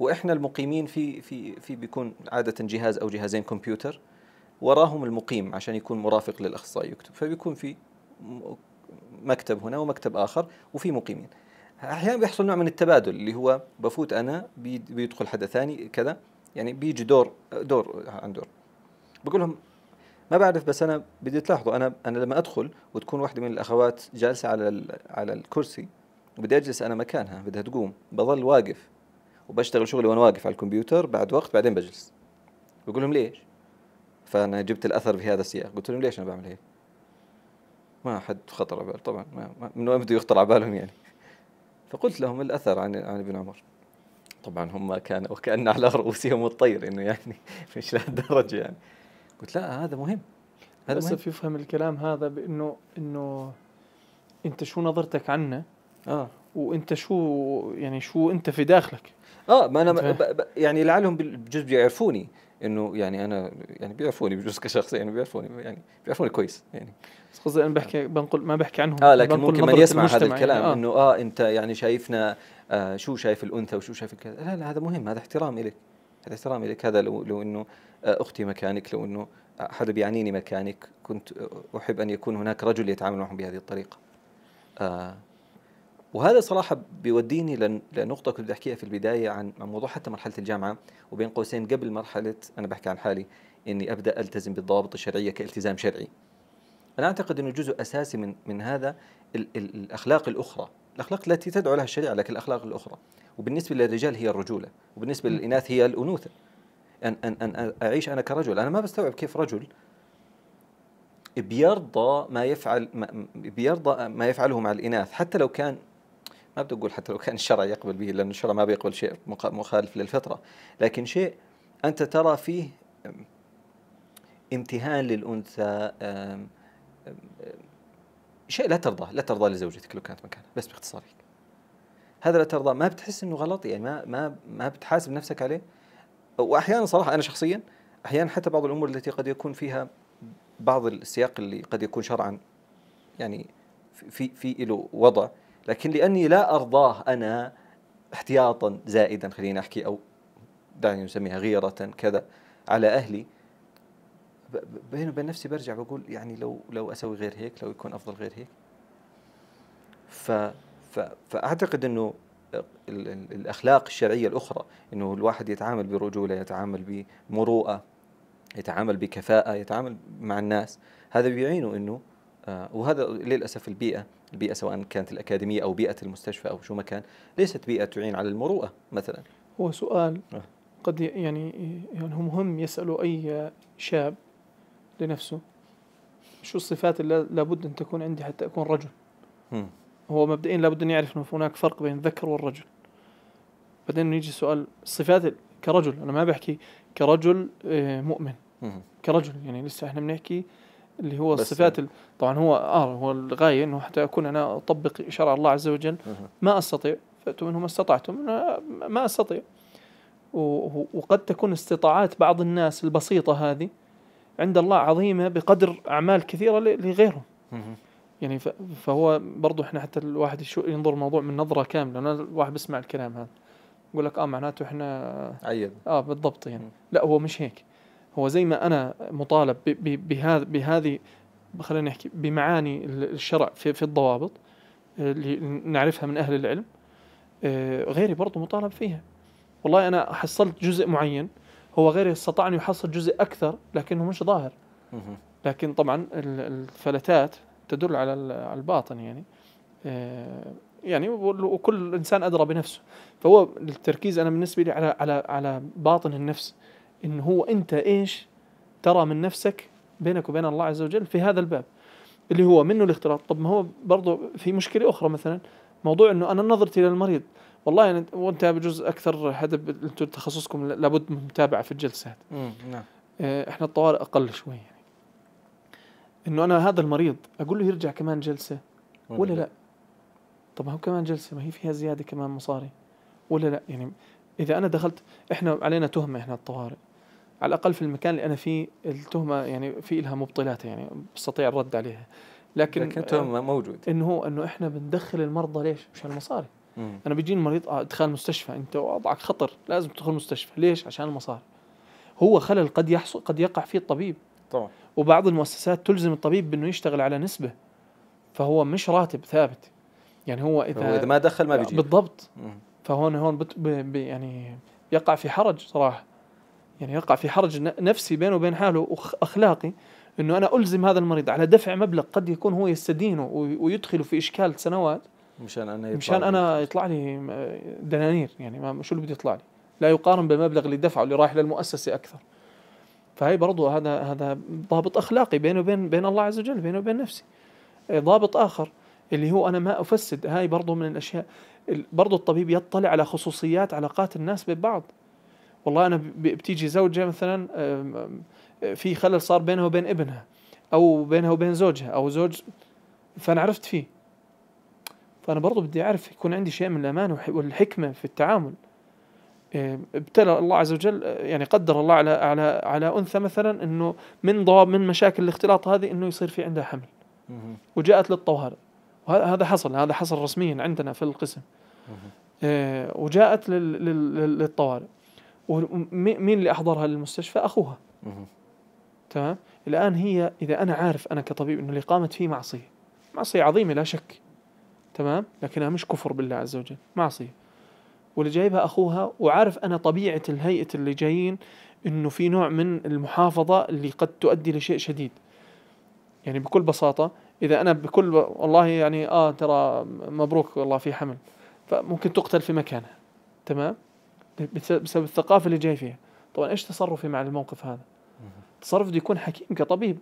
واحنا المقيمين في في في بيكون عاده جهاز او جهازين كمبيوتر وراهم المقيم عشان يكون مرافق للاخصائي يكتب فبيكون في مكتب هنا ومكتب اخر وفي مقيمين احيانا بيحصل نوع من التبادل اللي هو بفوت انا بيدخل حدا ثاني كذا يعني بيجي دور دور عن دور بقول لهم ما بعرف بس انا بدي تلاحظوا انا انا لما ادخل وتكون واحده من الاخوات جالسه على على الكرسي وبدي اجلس انا مكانها بدها تقوم بظل واقف وبشتغل شغلي وانا واقف على الكمبيوتر بعد وقت بعدين بجلس بقول لهم ليش؟ فانا جبت الاثر في هذا السياق قلت لهم ليش انا بعمل هيك؟ ما حد خطر على بال طبعا ما من وين بده يخطر على بالهم يعني فقلت لهم الأثر عن عن ابن عمر طبعا هم كان وكأن على رؤوسهم الطير إنه يعني مش لهالدرجة يعني قلت لا هذا مهم هذا للأسف يفهم الكلام هذا بأنه إنه أنت شو نظرتك عنا آه وانت شو يعني شو انت في داخلك اه ما انا يعني لعلهم بجوز بيعرفوني انه يعني انا يعني بيعرفوني بجوز كشخص يعني بيعرفوني يعني بيعرفوني كويس يعني بس قصدي انا بحكي بنقل ما بحكي عنهم اه لكن ممكن من يسمع هذا يعني، الكلام يعني آه. انه اه انت يعني شايفنا آه شو شايف الانثى وشو شايف الكذا لا لا هذا مهم هذا احترام لك هذا احترام لك هذا لو لو انه آه، اختي مكانك لو انه آه، حدا بيعنيني مكانك كنت آه، احب ان يكون هناك رجل يتعامل معهم بهذه الطريقه آه وهذا صراحه بيوديني لنقطه كنت بدي احكيها في البدايه عن موضوع حتى مرحله الجامعه وبين قوسين قبل مرحله انا بحكي عن حالي اني ابدا التزم بالضوابط الشرعيه كالتزام شرعي أنا أعتقد أنه جزء أساسي من من هذا الـ الـ الأخلاق الأخرى الأخلاق التي تدعو لها الشريعة لكن الأخلاق الأخرى وبالنسبة للرجال هي الرجولة وبالنسبة للإناث هي الأنوثة أن, أن, أن أعيش أنا كرجل أنا ما بستوعب كيف رجل بيرضى ما يفعل ما بيرضى ما يفعله مع الإناث حتى لو كان ما بدي أقول حتى لو كان الشرع يقبل به لأن الشرع ما بيقبل شيء مخالف للفطرة لكن شيء أنت ترى فيه امتهان للأنثى شيء لا ترضاه لا ترضاه لزوجتك لو كانت مكانها بس باختصار هيك هذا لا ترضاه ما بتحس انه غلط يعني ما ما ما بتحاسب نفسك عليه واحيانا صراحه انا شخصيا احيانا حتى بعض الامور التي قد يكون فيها بعض السياق اللي قد يكون شرعا يعني في في له وضع لكن لاني لا ارضاه انا احتياطا زائدا خليني احكي او دعني نسميها غيره كذا على اهلي بيني وبين نفسي برجع بقول يعني لو لو اسوي غير هيك لو يكون افضل غير هيك ف, فاعتقد انه الاخلاق الشرعيه الاخرى انه الواحد يتعامل برجوله يتعامل بمروءه يتعامل بكفاءه يتعامل مع الناس هذا بيعينه انه آه، وهذا للاسف البيئه البيئه سواء كانت الاكاديميه او بيئه المستشفى او شو ما كان ليست بيئه تعين على المروءه مثلا هو سؤال آه. قد يعني يعني هو مهم يساله اي شاب لنفسه شو الصفات اللي لابد أن تكون عندي حتى أكون رجل م. هو مبدئيا لابد أن يعرف انه هناك فرق بين الذكر والرجل بعدين يجي سؤال الصفات كرجل أنا ما بحكي كرجل آه، مؤمن م. كرجل يعني لسه احنا بنحكي اللي هو الصفات يعني. طبعا هو اه هو الغايه انه حتى اكون انا اطبق شرع الله عز وجل ما استطيع فاتوا منه ما استطعتم أنا ما استطيع وقد تكون استطاعات بعض الناس البسيطه هذه عند الله عظيمه بقدر اعمال كثيره لغيرهم يعني فهو برضه احنا حتى الواحد ينظر الموضوع من نظره كامله انا الواحد بسمع الكلام هذا يقول لك اه معناته احنا عيب اه بالضبط يعني لا هو مش هيك هو زي ما انا مطالب بهذا بهذه خلينا نحكي بمعاني الشرع في, في الضوابط اللي آه، نعرفها من اهل العلم آه، غيري برضه مطالب فيها والله انا حصلت جزء معين هو غيره استطاع أن يحصل جزء أكثر لكنه مش ظاهر لكن طبعا الفلتات تدل على الباطن يعني آه، يعني وكل انسان ادرى بنفسه فهو التركيز انا بالنسبه لي على على على باطن النفس ان هو انت ايش ترى من نفسك بينك وبين الله عز وجل في هذا الباب اللي هو منه الاختلاط طب ما هو برضه في مشكله اخرى مثلا موضوع انه انا نظرتي للمريض والله يعني وانت بجوز اكثر حدا انتم تخصصكم لابد من متابعه في الجلسات امم نعم إيه، احنا الطوارئ اقل شوي يعني انه انا هذا المريض اقول له يرجع كمان جلسه ولا, ولا لا. لا طب هو كمان جلسه ما هي فيها زياده كمان مصاري ولا لا يعني اذا انا دخلت احنا علينا تهمه احنا الطوارئ على الاقل في المكان اللي انا فيه التهمه يعني في لها مبطلاتها يعني بستطيع الرد عليها لكن لكن التهمه موجود انه هو انه احنا بندخل المرضى ليش؟ مشان المصاري مم. انا بيجيني مريض ادخال آه، مستشفى انت وضعك خطر لازم تدخل مستشفى ليش عشان المصاري هو خلل قد يحصل قد يقع فيه الطبيب طبعا وبعض المؤسسات تلزم الطبيب بانه يشتغل على نسبه فهو مش راتب ثابت يعني هو اذا هو اذا ما دخل ما بيجي بالضبط فهون هون بت ب يعني يقع في حرج صراحه يعني يقع في حرج نفسي بينه وبين حاله واخلاقي انه انا الزم هذا المريض على دفع مبلغ قد يكون هو يستدينه ويدخله في اشكال سنوات مشان انا يطلع مشان انا يطلع لي دنانير يعني ما شو اللي بده يطلع لي لا يقارن بالمبلغ اللي دفعه اللي رايح للمؤسسه اكثر فهي برضه هذا هذا ضابط اخلاقي بيني وبين بين الله عز وجل بيني وبين نفسي آه، ضابط اخر اللي هو انا ما افسد هاي برضه من الاشياء برضه الطبيب يطلع على خصوصيات علاقات الناس ببعض والله انا بتيجي زوجه مثلا في خلل صار بينها وبين ابنها او بينها وبين زوجها او زوج فانا عرفت فيه فأنا برضو بدي أعرف يكون عندي شيء من الأمان والحكمة في التعامل آه، ابتلى الله عز وجل آه، يعني قدر الله على على على انثى مثلا انه من ضواب من مشاكل الاختلاط هذه انه يصير في عندها حمل وجاءت للطوارئ وهذا حصل هذا حصل رسميا عندنا في القسم آه، وجاءت للطوارئ ومين اللي احضرها للمستشفى اخوها تمام الان هي اذا انا عارف انا كطبيب انه اللي قامت فيه معصيه معصيه عظيمه لا شك تمام لكنها مش كفر بالله عز وجل معصية واللي جايبها أخوها وعارف أنا طبيعة الهيئة اللي جايين أنه في نوع من المحافظة اللي قد تؤدي لشيء شديد يعني بكل بساطة إذا أنا بكل والله يعني آه ترى مبروك والله في حمل فممكن تقتل في مكانها تمام بسبب الثقافة اللي جاي فيها طبعا إيش تصرفي مع الموقف هذا تصرف بده يكون حكيم كطبيب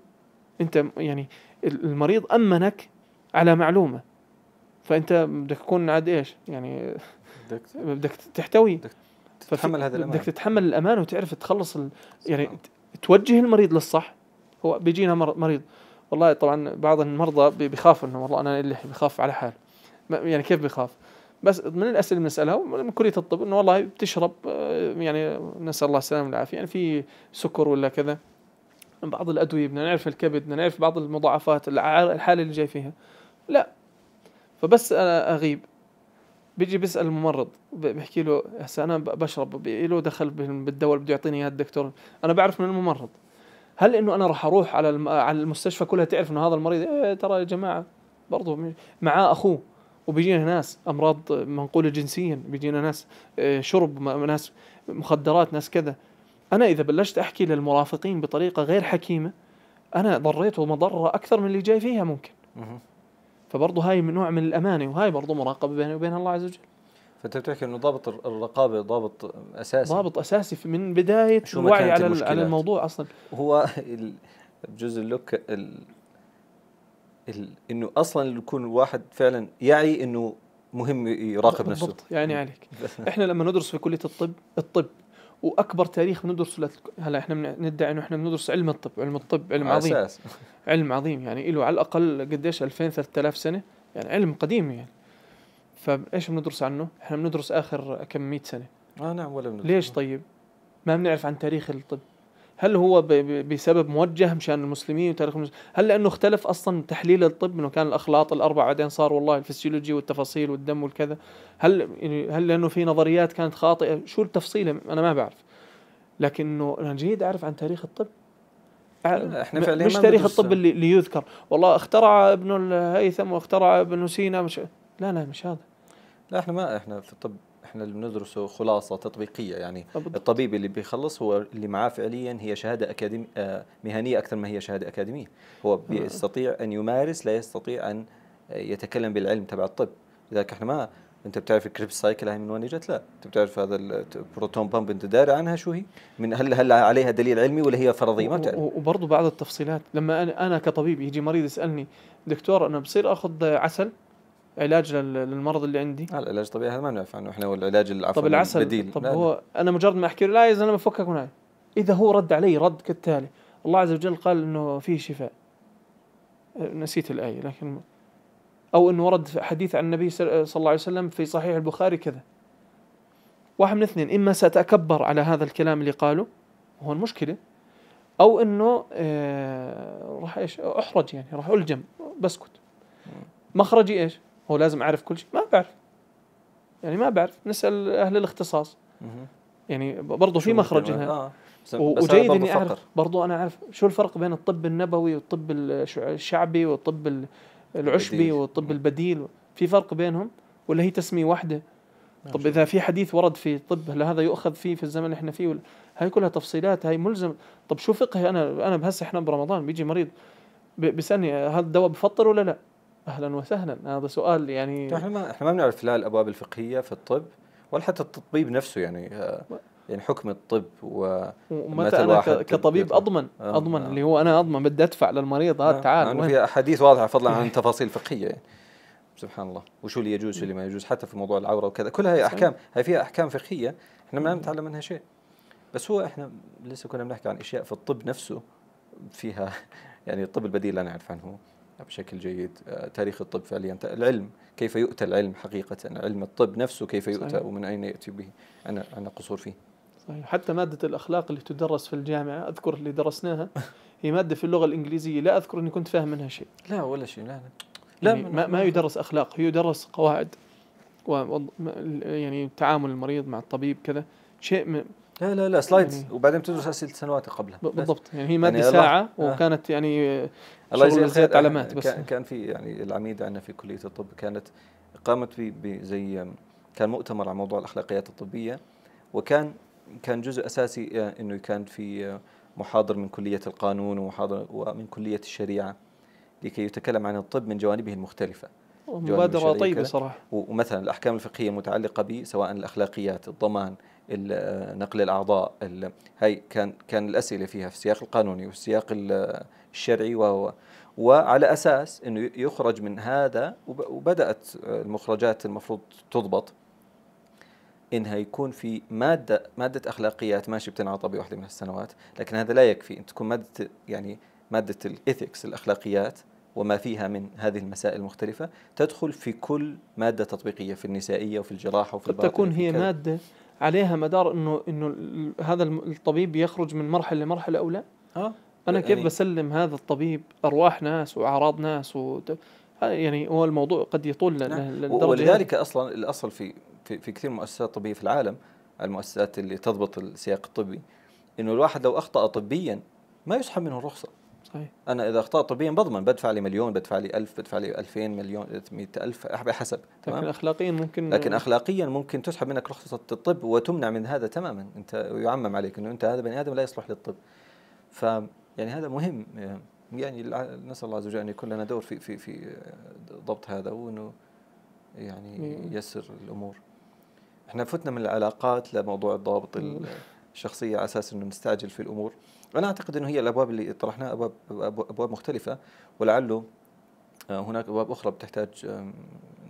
أنت يعني المريض أمنك على معلومة فانت بدك تكون عاد ايش يعني بدك بدك تحتوي تتحمل هذا الامان بدك تتحمل الامان وتعرف تخلص ال... يعني توجه المريض للصح هو بيجينا مريض والله طبعا بعض المرضى بيخاف انه والله انا اللي بخاف على حال يعني كيف بخاف بس من الاسئله اللي بنسالها من كليه الطب انه والله بتشرب آه، يعني نسال الله السلامه والعافيه يعني في سكر ولا كذا بعض الادويه بدنا نعرف الكبد بدنا نعرف بعض المضاعفات الحاله اللي جاي فيها لا فبس انا اغيب بيجي بيسال الممرض بيحكي له هسه انا بشرب له دخل بالدواء اللي بده يعطيني اياه الدكتور انا بعرف من الممرض هل انه انا راح اروح على على المستشفى كلها تعرف انه هذا المريض إيه ترى يا جماعه برضه معاه اخوه وبيجينا ناس امراض منقوله جنسيا بيجينا ناس آه، شرب ناس مخدرات ناس كذا انا اذا بلشت احكي للمرافقين بطريقه غير حكيمه انا ضريته مضره اكثر من اللي جاي فيها ممكن فبرضه هاي من نوع من الامانه وهاي برضه مراقبه بيني وبين الله عز وجل فانت بتحكي انه ضابط الرقابه ضابط اساسي ضابط اساسي من بدايه شو الوعي على المشكلات. على الموضوع اصلا هو بجوز اللوك ال... ال... انه اصلا يكون الواحد فعلا يعي انه مهم يراقب نفسه بالضبط يعني عليك احنا لما ندرس في كليه الطب الطب واكبر تاريخ بندرس هلا احنا ندعي انه احنا بندرس علم الطب علم الطب علم عظيم أساس. علم عظيم يعني له على الاقل قديش 2000 3000 سنه يعني علم قديم يعني فايش بندرس عنه احنا بندرس اخر كم 100 سنه اه نعم ولا بندرس ليش طيب ما بنعرف عن تاريخ الطب هل هو بسبب موجه مشان المسلمين وتاريخ المسلمين هل لانه اختلف اصلا تحليل الطب انه كان الاخلاط الاربع بعدين صار والله الفسيولوجي والتفاصيل والدم والكذا هل يعني هل لانه في نظريات كانت خاطئه شو التفصيل انا ما بعرف لكنه انا جيد اعرف عن تاريخ الطب احنا فعليا مش تاريخ الطب اللي, اللي يذكر والله اخترع ابن الهيثم واخترع ابن سينا مش لا لا مش هذا لا احنا ما احنا في الطب احنا اللي بندرسه خلاصه تطبيقيه يعني بالضبط. الطبيب اللي بيخلص هو اللي معاه فعليا هي شهاده اكاديمي آه، مهنيه اكثر ما هي شهاده اكاديميه هو آه. بيستطيع ان يمارس لا يستطيع ان يتكلم بالعلم تبع الطب لذلك احنا ما انت بتعرف الكريب سايكل هاي من وين اجت؟ لا، انت بتعرف هذا البروتون بامب انت داري عنها شو هي؟ من هل هل عليها دليل علمي ولا هي فرضيه؟ ما بتعرف وبرضه بعض التفصيلات لما انا انا كطبيب يجي مريض يسالني دكتور انا بصير اخذ عسل؟ علاج للمرض اللي عندي العلاج الطبيعي هذا ما نعرف عنه احنا والعلاج العفوي طب العسل البديل طب هو انا مجرد ما احكي له لا يا زلمه فكك من هاي اذا هو رد علي رد كالتالي الله عز وجل قال انه فيه شفاء نسيت الايه لكن او انه ورد حديث عن النبي صلى الله عليه وسلم في صحيح البخاري كذا واحد من اثنين اما ساتكبر على هذا الكلام اللي قاله وهو المشكله او انه آه، راح ايش احرج يعني راح الجم بسكت مخرجي ايش؟ هو لازم اعرف كل شيء ما بعرف يعني ما بعرف نسال اهل الاختصاص يعني برضه في مخرج لها آه. وجيد اني اعرف برضو انا اعرف شو الفرق بين الطب النبوي والطب الشعبي والطب العشبي والطب البديل في فرق بينهم ولا هي تسميه واحده طب اذا في حديث ورد في طب هل هذا يؤخذ فيه في الزمن اللي احنا فيه هاي كلها تفصيلات هاي ملزم طب شو فقه انا انا بهسه احنا برمضان بيجي مريض بيسالني هذا الدواء بفطر ولا لا اهلا وسهلا هذا سؤال يعني احنا ما احنا ما بنعرف لا الابواب الفقهيه في الطب ولا حتى التطبيب نفسه يعني آه، يعني حكم الطب ومتى انا كطبيب اضمن اضمن آه, آه. اللي هو انا اضمن بدي ادفع للمريض هذا آه نعم. تعال يعني في احاديث واضحه فضلا عن تفاصيل فقهيه يعني سبحان الله وشو اللي يجوز وشو اللي ما يجوز حتى في موضوع العوره وكذا كلها هي احكام هي فيها احكام فقهيه احنا ما نتعلم منها شيء بس هو احنا لسه كنا بنحكي عن اشياء في الطب نفسه فيها يعني الطب البديل لا نعرف عنه بشكل جيد آه، تاريخ الطب فعليا العلم كيف يؤتى العلم حقيقة علم الطب نفسه كيف يؤتى صحيح. ومن أين يأتي به أنا, أنا قصور فيه صحيح. حتى مادة الأخلاق اللي تدرس في الجامعة أذكر اللي درسناها هي مادة في اللغة الإنجليزية لا أذكر أني كنت فاهم منها شيء لا ولا شيء لا, لا. يعني لا ما, ما يدرس أخلاق يدرس قواعد و يعني تعامل المريض مع الطبيب كذا شيء لا لا لا سلايدز يعني وبعدين بتدرس اسئله سنوات قبلها بالضبط يعني هي يعني ماده يعني ساعه الله وكانت يعني الله يجزيك علامات بس كان في يعني العميده عندنا في كليه الطب كانت قامت بزي كان مؤتمر على موضوع الاخلاقيات الطبيه وكان كان جزء اساسي آه، انه كان في محاضر من كليه القانون ومحاضر ومن كليه الشريعه لكي يتكلم عن الطب من جوانبه المختلفه مبادرة طيبة صراحة ومثلا الأحكام الفقهية المتعلقة به سواء الأخلاقيات الضمان نقل الأعضاء هاي كان كان الأسئلة فيها في السياق القانوني والسياق الشرعي وهو وعلى أساس أنه يخرج من هذا وبدأت المخرجات المفروض تضبط انها يكون في ماده ماده اخلاقيات ماشي بتنعطى بواحده من السنوات، لكن هذا لا يكفي ان تكون ماده يعني ماده الايثكس الاخلاقيات وما فيها من هذه المسائل المختلفة تدخل في كل مادة تطبيقية في النسائية وفي الجراحة وفي قد تكون هي مادة عليها مدار انه انه هذا الطبيب يخرج من مرحله لمرحله او لا؟ اه انا كيف يعني بسلم هذا الطبيب ارواح ناس واعراض ناس و آه، يعني هو الموضوع قد يطول نعم. للدرجه ولذلك يعني. اصلا الاصل في في, في كثير من المؤسسات الطبيه في العالم المؤسسات اللي تضبط السياق الطبي انه الواحد لو اخطا طبيا ما يسحب منه الرخصه صحيح انا اذا اخطات طبيا بضمن بدفع لي مليون بدفع لي 1000 بدفع لي 2000 مليون 100000 على حسب تمام لكن اخلاقيا ممكن لكن اخلاقيا ممكن تسحب منك رخصه الطب وتمنع من هذا تماما انت يعمم عليك انه انت هذا بني ادم لا يصلح للطب ف يعني هذا مهم يعني نسال الله عز وجل ان يكون لنا دور في في في ضبط هذا وانه يعني يسر الامور احنا فتنا من العلاقات لموضوع الضوابط الشخصيه على اساس انه نستعجل في الامور انا اعتقد انه هي الابواب اللي طرحناها ابواب ابواب مختلفه ولعله آه، هناك ابواب اخرى بتحتاج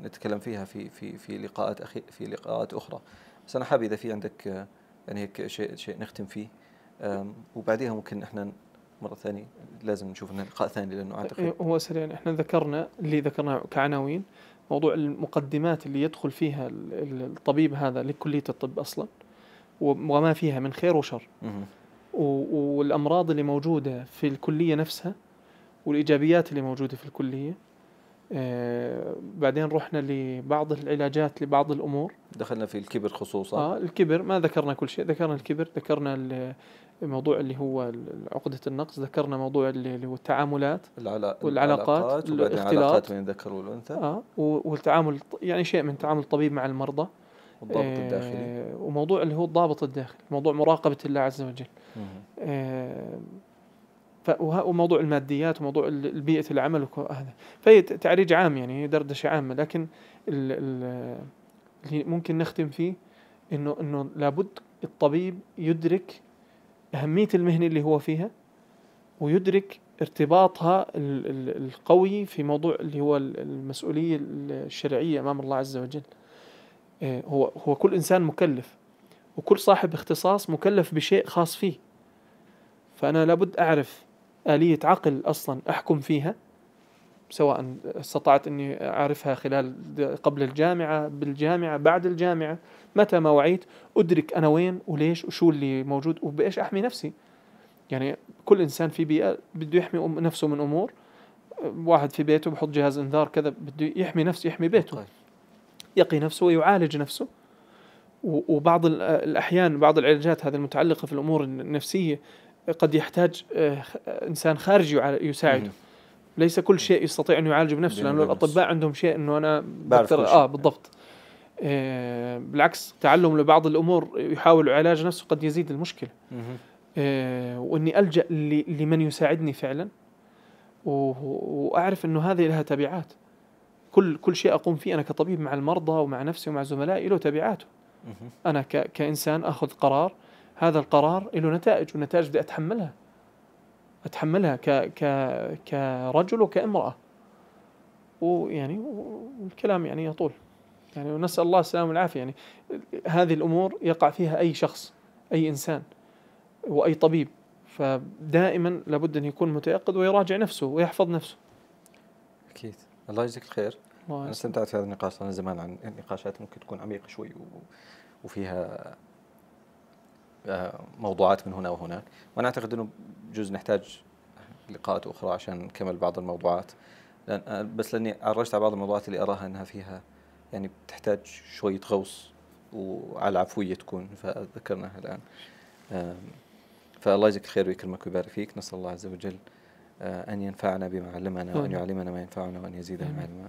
نتكلم فيها في في في لقاءات أخي في لقاءات اخرى بس انا حابب اذا في عندك آه، يعني هيك شيء شيء نختم فيه وبعديها ممكن احنا مره ثانيه لازم نشوف لنا لقاء ثاني لانه اعتقد إيه، هو سريع يعني احنا ذكرنا اللي ذكرناه كعناوين موضوع المقدمات اللي يدخل فيها الطبيب هذا لكليه الطب اصلا وما فيها من خير وشر والامراض اللي موجوده في الكليه نفسها والايجابيات اللي موجوده في الكليه آه، بعدين رحنا لبعض العلاجات لبعض الامور دخلنا في الكبر خصوصا اه الكبر ما ذكرنا كل شيء ذكرنا الكبر ذكرنا الموضوع اللي هو عقدة النقص ذكرنا موضوع اللي هو التعاملات العلاقات والعلاقات الاختلاط العلاقات بين الذكر والانثى اه والتعامل يعني شيء من تعامل الطبيب مع المرضى والضابط آه، الداخلي وموضوع اللي هو الضابط الداخلي موضوع مراقبه الله عز وجل آه وموضوع الماديات وموضوع بيئه العمل وهذا فهي تعريج عام يعني دردشه عامه لكن اللي ممكن نختم فيه انه انه لابد الطبيب يدرك اهميه المهنه اللي هو فيها ويدرك ارتباطها القوي في موضوع اللي هو المسؤوليه الشرعيه امام الله عز وجل إيه، هو هو كل انسان مكلف وكل صاحب اختصاص مكلف بشيء خاص فيه فانا لابد اعرف اليه عقل اصلا احكم فيها سواء استطعت اني اعرفها خلال قبل الجامعه بالجامعه بعد الجامعه متى ما وعيت ادرك انا وين وليش وشو اللي موجود وبايش احمي نفسي يعني كل انسان في بيئه بده يحمي نفسه من امور واحد في بيته بحط جهاز انذار كذا بده يحمي نفسه يحمي بيته طيب. يقي نفسه ويعالج نفسه وبعض الأحيان بعض العلاجات هذه المتعلقة في الأمور النفسية قد يحتاج آه، إنسان خارجي يساعده ليس كل شيء يستطيع أن يعالج بنفسه لأنه الأطباء عندهم شيء أنه أنا بكتر آه بالضبط آه، بالعكس تعلم لبعض الأمور يحاول علاج نفسه قد يزيد المشكلة آه، وإني ألجأ لمن يساعدني فعلا وأعرف أنه هذه لها تبعات كل كل شيء اقوم فيه انا كطبيب مع المرضى ومع نفسي ومع زملائي له تبعاته انا ك... كانسان اخذ قرار هذا القرار له نتائج والنتائج بدي اتحملها اتحملها ك... ك... كرجل وكامراه ويعني والكلام يعني يطول يعني ونسال الله السلامه والعافيه يعني هذه الامور يقع فيها اي شخص اي انسان واي طبيب فدائما لابد ان يكون متيقظ ويراجع نفسه ويحفظ نفسه اكيد الله يجزيك الخير انا استمتعت في هذا النقاش انا زمان عن النقاشات ممكن تكون عميقه شوي وفيها آه، موضوعات من هنا وهناك وانا اعتقد انه بجوز نحتاج لقاءات اخرى عشان نكمل بعض الموضوعات لأن آه، بس لاني عرجت على بعض الموضوعات اللي اراها انها فيها يعني بتحتاج شويه غوص وعلى العفويه تكون فذكرناها الان فالله يجزيك الخير ويكرمك ويبارك فيك نسال الله عز وجل آه، ان ينفعنا بما علمنا وان يعلمنا ما ينفعنا وان يزيدنا علما